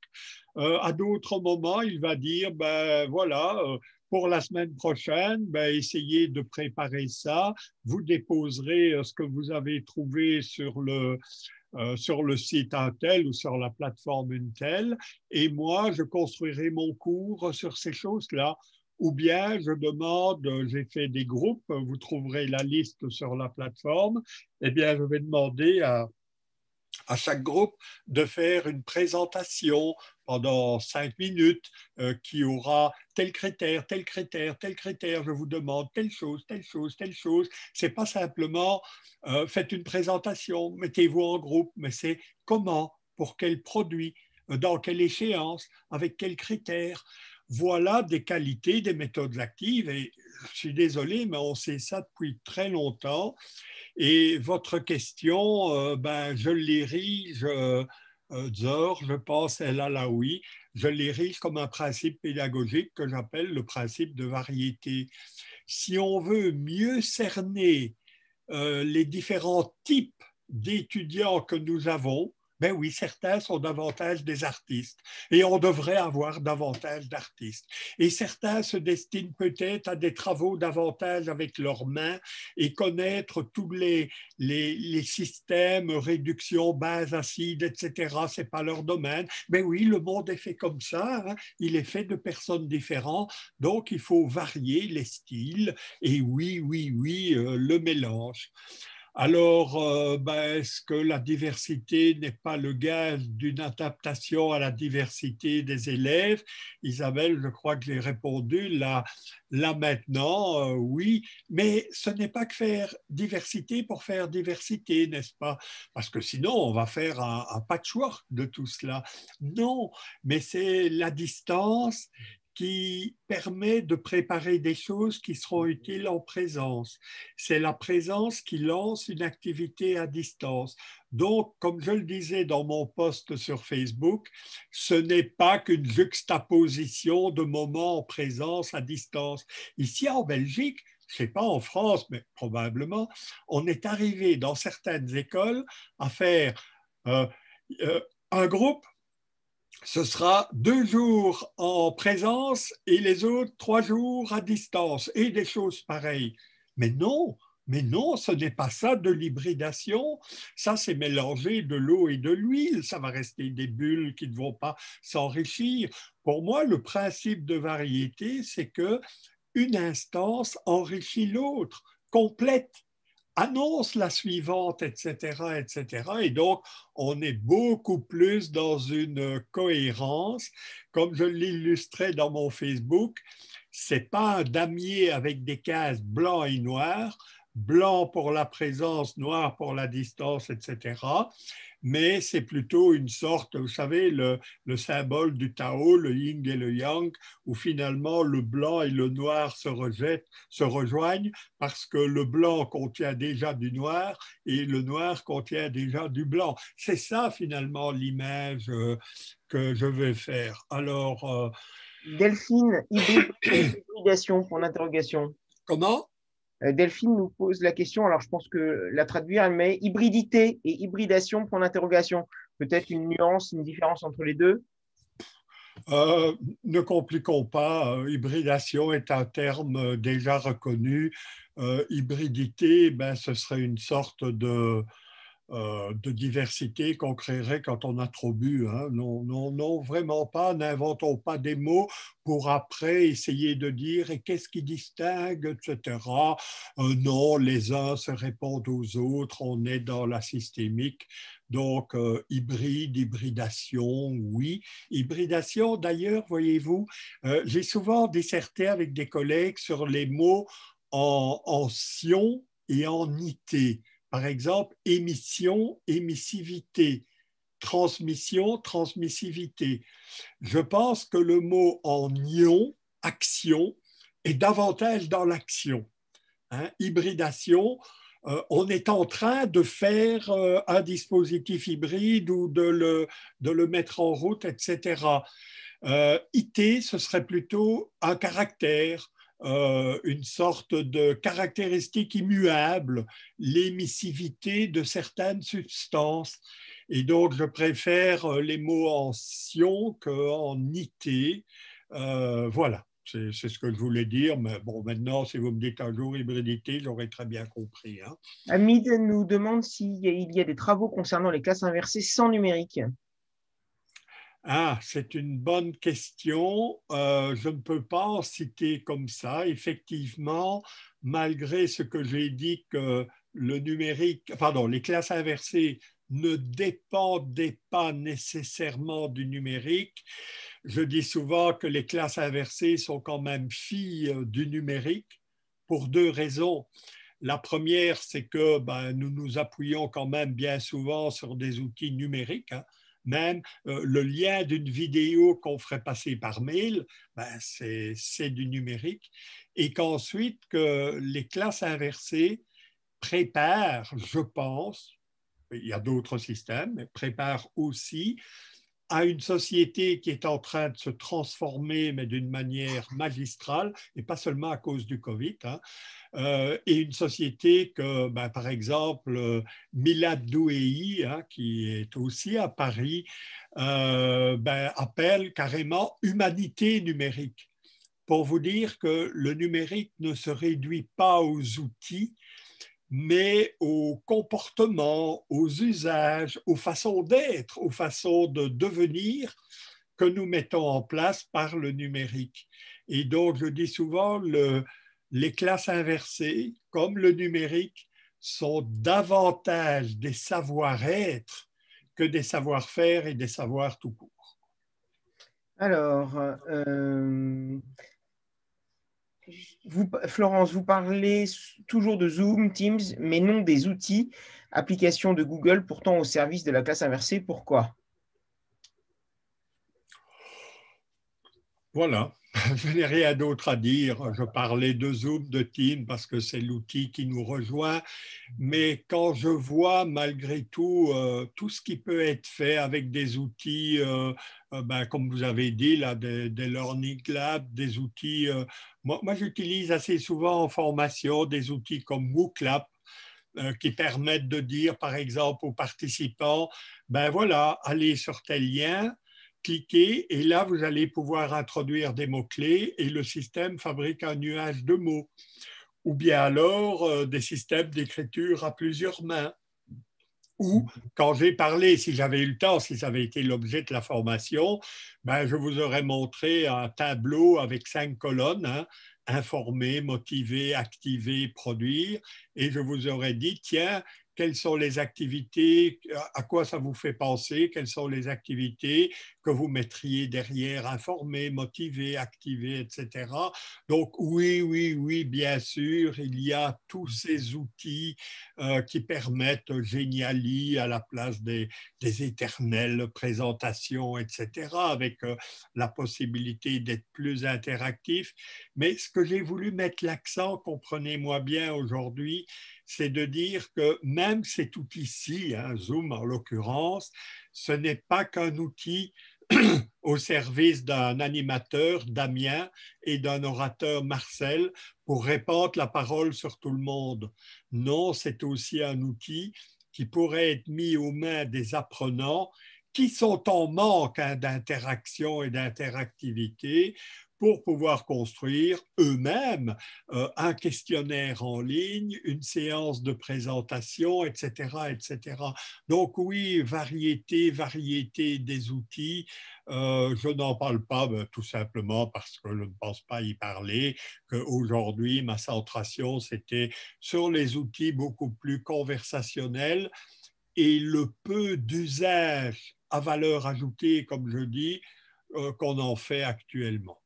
Euh, à d'autres moments, il va dire, ben voilà, euh, pour la semaine prochaine, ben, essayez de préparer ça. Vous déposerez euh, ce que vous avez trouvé sur le, euh, sur le site Intel ou sur la plateforme Intel. Et moi, je construirai mon cours sur ces choses-là. Ou bien je demande, euh, j'ai fait des groupes, vous trouverez la liste sur la plateforme. Eh bien, je vais demander à, à chaque groupe de faire une présentation pendant cinq minutes euh, qui aura tel critère, tel critère, tel critère, je vous demande telle chose, telle chose, telle chose. C'est pas simplement euh, faites une présentation, mettez-vous en groupe, mais c'est comment, pour quel produit, euh, dans quelle échéance, avec quel critères. Voilà des qualités des méthodes actives et je suis désolé, mais on sait ça depuis très longtemps. Et votre question, ben, je l'érige euh, je pense, à Alaoui, je l'érige comme un principe pédagogique que j'appelle le principe de variété. Si on veut mieux cerner euh, les différents types d'étudiants que nous avons, ben oui, certains sont davantage des artistes et on devrait avoir davantage d'artistes. Et certains se destinent peut-être à des travaux davantage avec leurs mains et connaître tous les, les, les systèmes, réduction, base acide, etc. C'est pas leur domaine. Mais ben oui, le monde est fait comme ça. Hein. Il est fait de personnes différentes. Donc, il faut varier les styles. Et oui, oui, oui, euh, le mélange. Alors, euh, ben, est-ce que la diversité n'est pas le gage d'une adaptation à la diversité des élèves Isabelle, je crois que j'ai répondu là, maintenant, euh, oui, mais ce n'est pas que faire diversité pour faire diversité, n'est-ce pas Parce que sinon, on va faire un patchwork de tout cela. Non, mais c'est la distance qui permet de préparer des choses qui seront utiles en présence. C'est la présence qui lance une activité à distance. Donc, comme je le disais dans mon post sur Facebook, ce n'est pas qu'une juxtaposition de moments en présence à distance. Ici, en Belgique, je ne sais pas en France, mais probablement, on est arrivé dans certaines écoles à faire euh, euh, un groupe ce sera deux jours en présence et les autres trois jours à distance et des choses pareilles. Mais non, mais non, ce n'est pas ça de l'hybridation. Ça, c'est mélanger de l'eau et de l'huile. Ça va rester des bulles qui ne vont pas s'enrichir. Pour moi, le principe de variété, c'est que une instance enrichit l'autre, complète annonce la suivante, etc., etc. Et donc, on est beaucoup plus dans une cohérence. Comme je l'illustrais dans mon Facebook, c'est pas un damier avec des cases blanc et noir, blanc pour la présence, noir pour la distance, etc mais c'est plutôt une sorte, vous savez, le, symbole du Tao, le yin et le yang, où finalement le blanc et le noir se, rejettent, se rejoignent parce que le blanc contient déjà du noir et le noir contient déjà du blanc. C'est ça finalement l'image euh, que je vais faire. Alors. Euh, Delphine, idée
pour l'interrogation. Comment euh, Delphine nous pose la question, alors je pense que la traduire, elle met hybridité et hybridation, pour l'interrogation. Peut-être une nuance, une différence
entre les deux euh, ne compliquons pas, euh, hybridation est un terme déjà reconnu. hybridité, ben, ce serait une sorte de euh, de diversité qu'on créerait quand on a trop bu. Hein. Non, non, vraiment pas. N'inventons pas des mots pour après essayer de dire et qu'est-ce qui distingue, etc. Euh, non, les uns se répondent aux autres. On est dans la systémique. Donc, euh, hybride, hybridation, oui. Hybridation, d'ailleurs, voyez-vous, j'ai souvent disserté avec des collègues sur les mots en, en sion et en ité. Par exemple, émission, émissivité, transmission, transmissivité. Je pense que le mot en ion, action, est davantage dans l'action. Hein, hybridation, euh, on est en train de faire euh, un dispositif hybride ou de le, mettre en route, etc. Euh, IT, ce serait plutôt un caractère, euh, une sorte de caractéristique immuable, l'émissivité de certaines substances. Et donc, je préfère euh, les mots en sion qu'en ité. Euh, voilà, c'est ce que je voulais dire. Mais bon, maintenant, si vous me dites un jour hybridité, j'aurais très bien compris. Hein. Amid
nous demande s'il y a des travaux concernant les classes inversées sans numérique.
Ah, c'est une bonne question. Euh, je ne peux pas en citer comme ça. Effectivement, malgré ce que j'ai dit que le numérique, pardon, les classes inversées ne dépendaient pas nécessairement du numérique, je dis souvent que les classes inversées sont quand même filles euh, du numérique pour deux raisons. La première, c'est que ben, nous nous appuyons quand même bien souvent sur des outils numériques. Hein même euh, le lien d'une vidéo qu'on ferait passer par mail, ben, c'est du numérique, et qu'ensuite que les classes inversées préparent, je pense, il y a d'autres systèmes, préparent aussi à une société qui est en train de se transformer, mais d'une manière magistrale, et pas seulement à cause du Covid, hein. euh, et une société que, ben, par exemple, euh, Milad Douéi, hein, qui est aussi à Paris, euh, ben, appelle carrément humanité numérique, pour vous dire que le numérique ne se réduit pas aux outils, mais aux comportements, aux usages, aux façons d'être, aux façons de devenir que nous mettons en place par le numérique. Et donc, je dis souvent, les classes inversées, comme le numérique, sont davantage des savoir-être que des savoir-faire et des savoirs tout court.
Alors, euh, vous, Florence, vous parlez toujours de Zoom, Teams, mais non des outils, applications de Google pourtant au service de la classe inversée. Pourquoi
Voilà. je n'ai rien d'autre à dire. Je parlais de Zoom, de Team, parce que c'est l'outil qui nous rejoint. Mais quand je vois malgré tout euh, tout ce qui peut être fait avec des outils, euh, euh, ben, comme vous avez dit, là, des, Learning Labs, des outils. moi, j'utilise assez souvent en formation des outils comme MOOCLAP, qui permettent de dire, par exemple, aux participants, ben voilà, allez sur tel lien, cliquez et là, vous allez pouvoir introduire des mots-clés et le système fabrique un nuage de mots. Ou bien alors euh, des systèmes d'écriture à plusieurs mains. Ou quand j'ai parlé, si j'avais eu le temps, si ça avait été l'objet de la formation, ben, je vous aurais montré un tableau avec cinq colonnes. Hein, informer, motiver, activer, produire, et je vous aurais dit, tiens, quelles sont les activités, à quoi ça vous fait penser, quelles sont les activités que vous mettriez derrière, informer, motiver, activer, etc. Donc oui, oui, oui, bien sûr, il y a tous mm. ces outils euh, qui permettent Géniali à la place des, éternelles présentations, etc., avec euh, la possibilité d'être plus interactif. Mais ce que j'ai voulu mettre l'accent, comprenez-moi bien aujourd'hui, c'est de dire que même cet outil-ci, hein, Zoom en l'occurrence, ce n'est pas qu'un outil au service d'un animateur, Damien, et d'un orateur, Marcel, pour répandre la parole sur tout le monde. Non, c'est aussi un outil qui pourrait être mis aux mains des apprenants qui sont en manque hein, d'interaction et d'interactivité pour pouvoir construire eux-mêmes euh, un questionnaire en ligne, une séance de présentation, etc., etc. Donc oui, variété, variété des outils. Euh, je n'en parle pas ben, tout simplement parce que je ne pense pas y parler, qu'aujourd'hui, ma centration, c'était sur les outils beaucoup plus conversationnels et le peu d'usage à valeur ajoutée, comme je dis, euh, qu'on en fait actuellement.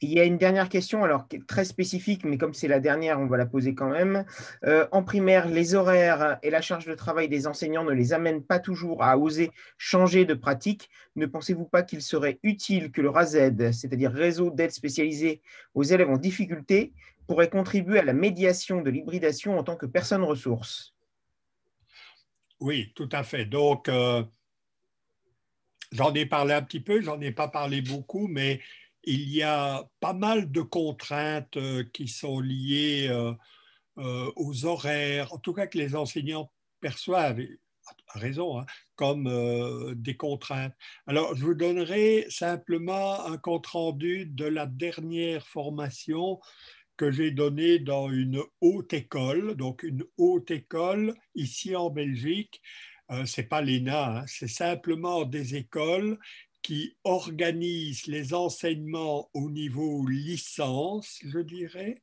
Il y a une dernière question, alors
très spécifique, mais comme c'est la dernière, on va la poser quand même. Euh, en primaire, les horaires et la charge de travail des enseignants ne les amènent pas toujours à oser changer de pratique. Ne pensez-vous pas qu'il serait utile que le RAZ, c'est-à-dire réseau d'aide spécialisée aux élèves en difficulté, pourrait contribuer à la médiation de l'hybridation en tant que personne ressource
Oui, tout à fait. Donc, euh, j'en ai parlé un petit peu, j'en ai pas parlé beaucoup, mais il y a pas mal de contraintes euh, qui sont liées euh, euh, aux horaires, en tout cas que les enseignants perçoivent, à raison, hein, comme des contraintes. Alors, je vous donnerai simplement un compte-rendu de la dernière formation que j'ai donnée dans une haute école, donc une haute école ici en Belgique. c'est pas l'ENA, hein, c'est simplement des écoles qui organise les enseignements au niveau licence, je dirais,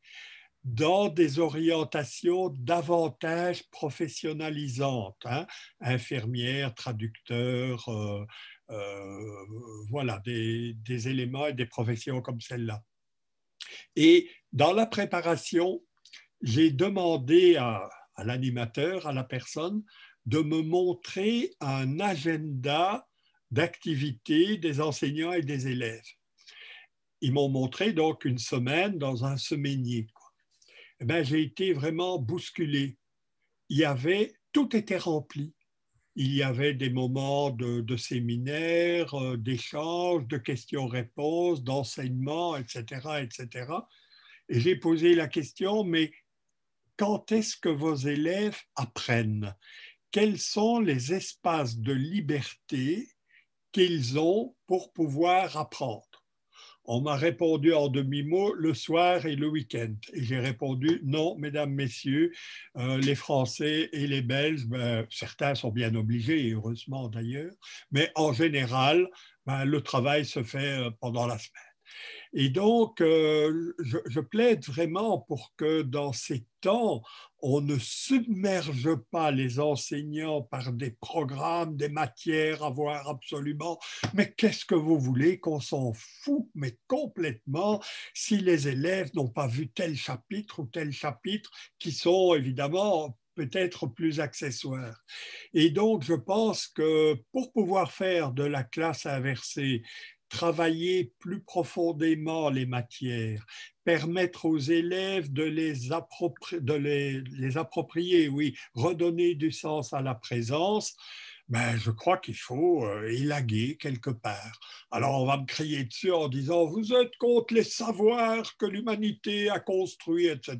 dans des orientations davantage professionnalisantes, hein, infirmières, traducteurs, euh, euh, voilà, des, éléments et des professions comme celle-là. Et dans la préparation, j'ai demandé à, à l'animateur, à la personne, de me montrer un agenda d'activité des enseignants et des élèves. Ils m'ont montré donc une semaine dans un semainier. Eh ben j'ai été vraiment bousculé. Il y avait, tout était rempli. Il y avait des moments de, de séminaires, euh, d'échanges, de questions-réponses, d'enseignement, etc., etc. Et j'ai posé la question, mais quand est-ce que vos élèves apprennent Quels sont les espaces de liberté qu'ils ont pour pouvoir apprendre. On m'a répondu en demi-mot le soir et le week-end. Et j'ai répondu non, mesdames, messieurs, euh, les Français et les Belges, ben, certains sont bien obligés, heureusement d'ailleurs, mais en général, ben, le travail se fait euh, pendant la semaine. Et donc, euh, je, je, plaide vraiment pour que dans ces temps, on ne submerge pas les enseignants par des programmes, des matières à voir absolument. Mais qu'est-ce que vous voulez qu'on s'en fout, mais complètement, si les élèves n'ont pas vu tel chapitre ou tel chapitre, qui sont évidemment peut-être plus accessoires. Et donc, je pense que pour pouvoir faire de la classe inversée travailler plus profondément les matières, permettre aux élèves de les, approprier, oui, redonner du sens à la présence, ben, je crois qu'il faut euh, élaguer quelque part. Alors on va me crier dessus en disant vous êtes contre les savoirs que l'humanité a construits, etc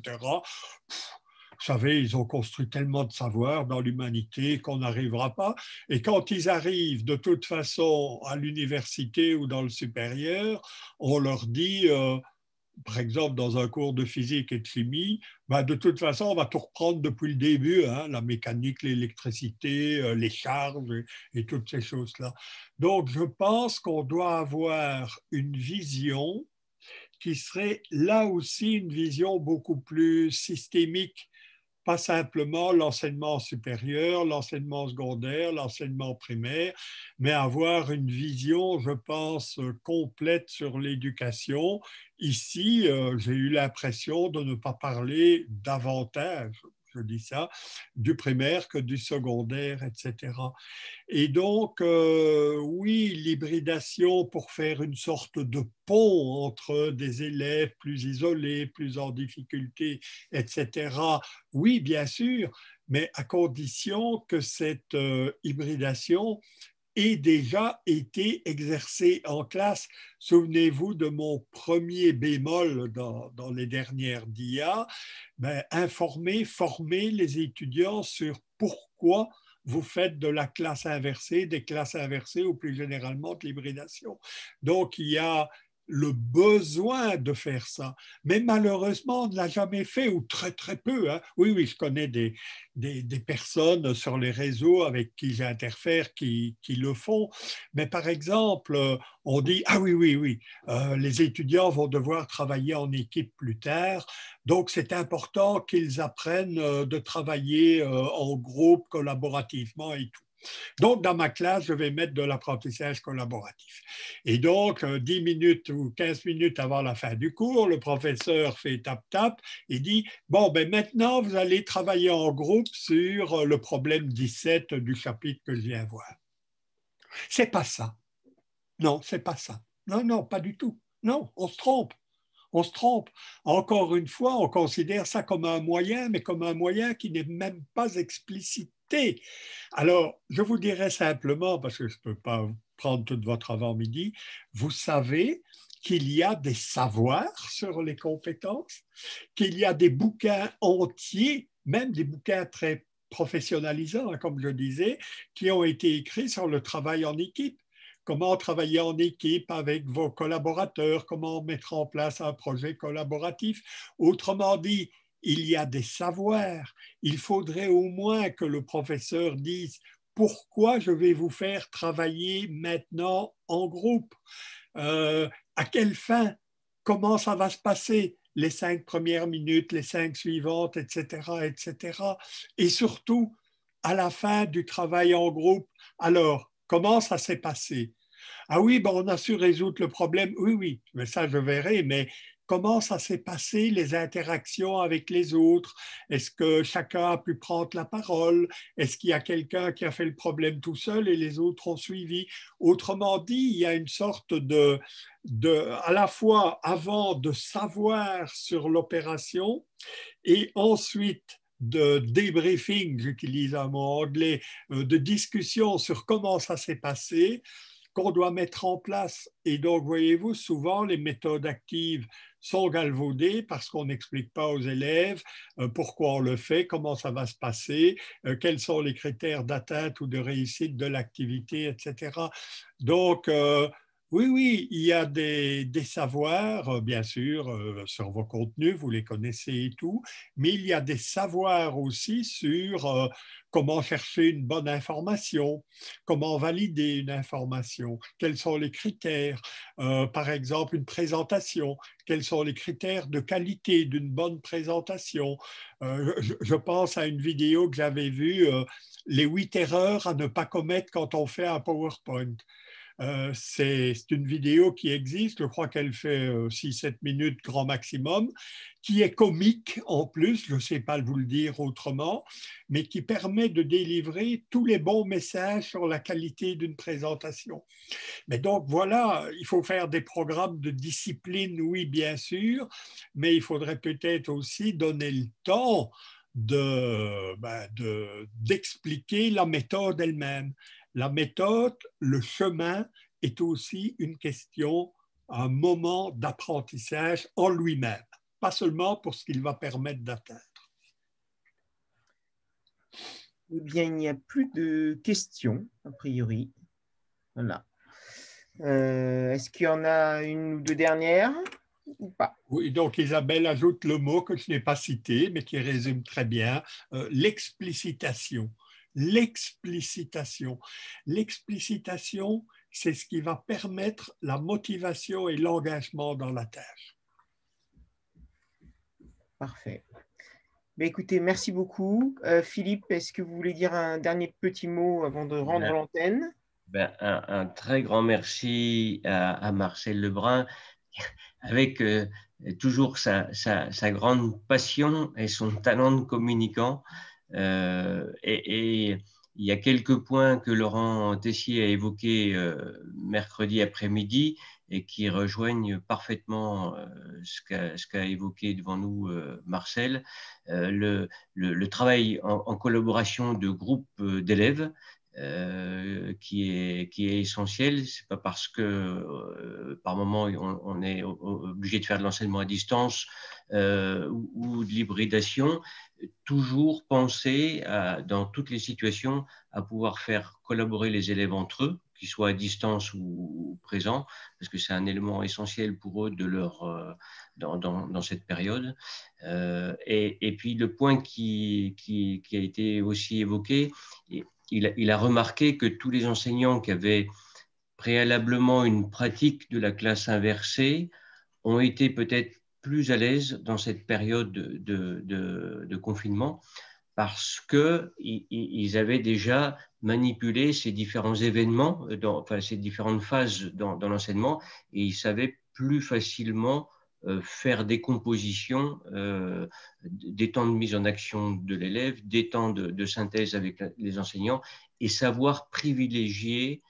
savez, ils ont construit tellement de savoir dans l'humanité qu'on n'arrivera pas. Et quand ils arrivent de toute façon à l'université ou dans le supérieur, on leur dit, euh, par exemple dans un cours de physique et de chimie, bah, de toute façon, on va tout reprendre depuis le début, hein, la mécanique, l'électricité, euh, les charges et toutes ces choses-là. Donc, je pense qu'on doit avoir une vision qui serait là aussi une vision beaucoup plus systémique pas simplement l'enseignement supérieur, l'enseignement secondaire, l'enseignement primaire, mais avoir une vision, je pense, euh, complète sur l'éducation. Ici, euh, j'ai eu l'impression de ne pas parler davantage je dis ça, du primaire que du secondaire, etc. Et donc, euh, oui, l'hybridation pour faire une sorte de pont entre des élèves plus isolés, plus en difficulté, etc. Oui, bien sûr, mais à condition que cette euh, hybridation et déjà été exercée en classe. Souvenez-vous de mon premier bémol dans, les dernières DIA, ben, informer, former les étudiants sur pourquoi vous faites de la classe inversée, des classes inversées ou plus généralement de l'hybridation. Donc, il y a le besoin de faire ça. Mais malheureusement, on ne l'a jamais fait, ou très très peu. Hein. Oui, oui, je connais des, personnes sur les réseaux avec qui j'interfère qui, qui, le font. Mais par exemple, euh, on dit, ah oui, oui, oui, euh, les étudiants vont devoir travailler en équipe plus tard, donc c'est important qu'ils apprennent euh, de travailler en groupe collaborativement et tout. Donc, dans ma classe, je vais mettre de l'apprentissage collaboratif. Et donc, 10 euh, minutes ou 15 minutes avant la fin du cours, le professeur fait tap-tap et dit, bon, ben maintenant, vous allez travailler en groupe sur euh, le problème 17 du chapitre que je viens voir. C'est pas ça. Non, c'est pas ça. Non, non, pas du tout. Non, on se trompe. On se trompe. Encore une fois, on considère ça comme un moyen, mais comme un moyen qui n'est même pas explicite. Alors, je vous dirais simplement, parce que je ne peux pas prendre toute votre avant-midi, vous savez qu'il y a des savoirs sur les compétences, qu'il y a des bouquins entiers, même des bouquins très professionnalisants, hein, comme je disais, qui ont été écrits sur le travail en équipe comment travailler en équipe avec vos collaborateurs, comment mettre en place un projet collaboratif. Autrement dit, il y a des savoirs. Il faudrait au moins que le professeur dise pourquoi je vais vous faire travailler maintenant en groupe, euh, à quelle fin, comment ça va se passer les cinq premières minutes, les cinq suivantes, etc., etc. Et surtout, à la fin du travail en groupe, alors, comment ça s'est passé Ah oui, ben on a su résoudre le problème. Oui, oui, mais ça, je verrai, mais comment ça s'est passé, les interactions avec les autres Est-ce que chacun a pu prendre la parole Est-ce qu'il y a quelqu'un qui a fait le problème tout seul et les autres ont suivi Autrement dit, il y a une sorte de, de à la fois avant de savoir sur l'opération et ensuite de débriefing, j'utilise un mot anglais, euh, de discussion sur comment ça s'est passé, qu'on doit mettre en place. Et donc, voyez-vous, souvent, les méthodes actives sont galvaudées parce qu'on n'explique pas aux élèves euh, pourquoi on le fait, comment ça va se passer, euh, quels sont les critères d'atteinte ou de réussite de l'activité, etc. Donc, euh, oui, oui, il y a des, savoirs, euh, bien sûr, euh, sur vos contenus, vous les connaissez et tout, mais il y a des savoirs aussi sur euh, comment chercher une bonne information, comment valider une information, quels sont les critères, par exemple une présentation, quels sont les critères de qualité d'une bonne présentation. je, pense à une vidéo que j'avais vue, les huit erreurs à ne pas commettre quand on fait un PowerPoint. Euh, c'est une vidéo qui existe, je crois qu'elle fait 6-7 euh, minutes grand maximum, qui est comique en plus, je ne sais pas vous le dire autrement, mais qui permet de délivrer tous les bons messages sur la qualité d'une présentation. Mais donc voilà, il faut faire des programmes de discipline, oui, bien sûr, mais il faudrait peut-être aussi donner le temps ben, d'expliquer la méthode elle-même. La méthode, le chemin est aussi une question, un moment d'apprentissage en lui-même, pas seulement pour ce qu'il va permettre d'atteindre. Eh bien, il n'y a plus de questions, a priori. Voilà.
Euh, est-ce qu'il y en a une ou deux dernières ou
pas Oui, donc Isabelle ajoute le mot que je n'ai pas cité, mais qui résume très bien euh, l'explicitation l'explicitation. L'explicitation, c'est ce qui va permettre la motivation et l'engagement dans la tâche.
Parfait.
Mais écoutez, merci beaucoup. Euh, Philippe, est-ce que vous voulez dire un dernier petit mot avant de rendre l'antenne
ben, un, très grand merci à, Marcel Lebrun avec euh, toujours sa, sa, grande passion et son talent de communicant. Euh, et, il y a quelques points que Laurent Tessier a évoqués euh, mercredi après-midi et qui rejoignent parfaitement euh, ce qu'a évoqué devant nous Marcel, le, travail en, collaboration de groupes d'élèves euh, qui, est, qui est essentiel. C'est pas parce que euh, par moment on, est obligé de faire de l'enseignement à distance euh, ou, de l'hybridation, toujours penser dans toutes les situations à pouvoir faire collaborer les élèves entre eux, qu'ils soient à distance ou, présents, parce que c'est un élément essentiel pour eux de leur, dans, dans, cette période. Et, et, puis le point qui, qui, a été aussi évoqué, et, il, a remarqué que tous les enseignants qui avaient préalablement une pratique de la classe inversée ont été peut-être plus à l'aise dans cette période de, confinement parce qu'ils avaient déjà manipulé ces différents événements, dans, ces différentes phases dans l'enseignement, et ils savaient plus facilement euh, faire des compositions euh, des temps de mise en action de l'élève, des temps de, synthèse avec les enseignants et savoir privilégier,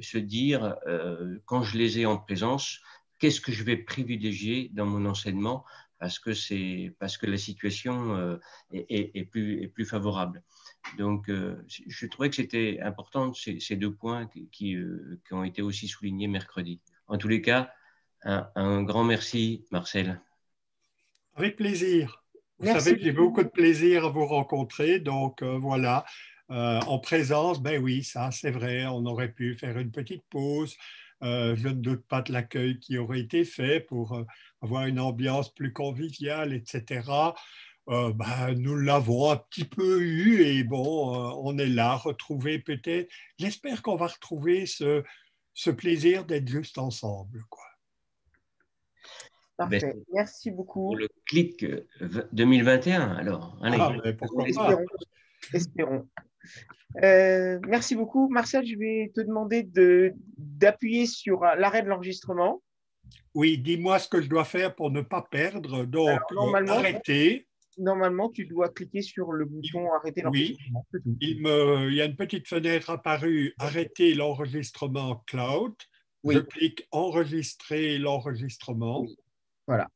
se dire, euh, quand je les ai en présence, qu'est-ce que je vais privilégier dans mon enseignement parce que, parce que la situation est, plus, est, plus, favorable. Donc, je trouvais que c'était important ces, deux points qui, qui ont été aussi soulignés mercredi. En tous les cas, un, grand merci, Marcel.
Avec plaisir. Vous savez j'ai beaucoup de plaisir à vous rencontrer, donc euh, voilà. Euh, en présence, ben oui, ça c'est vrai, on aurait pu faire une petite pause. Euh, je ne doute pas de l'accueil qui aurait été fait pour avoir une ambiance plus conviviale, etc. Ben, nous l'avons un petit peu eu et bon, on est là, retrouvé peut-être. J'espère qu'on va retrouver ce, ce plaisir d'être juste ensemble. Quoi.
Ben, merci beaucoup. le clic 2021, euh, alors. Allez, ah, espérons.
Euh, merci beaucoup. Marcel, je vais te demander d'appuyer sur euh, l'arrêt de l'enregistrement. Oui, dis-moi ce que je dois faire pour ne pas perdre. Donc, normalement, arrêter. Normalement, tu dois cliquer sur le bouton arrêter l'enregistrement. Oui, il, me, il y a une petite fenêtre apparue arrêter l'enregistrement cloud. Je clique enregistrer l'enregistrement.
Voilà.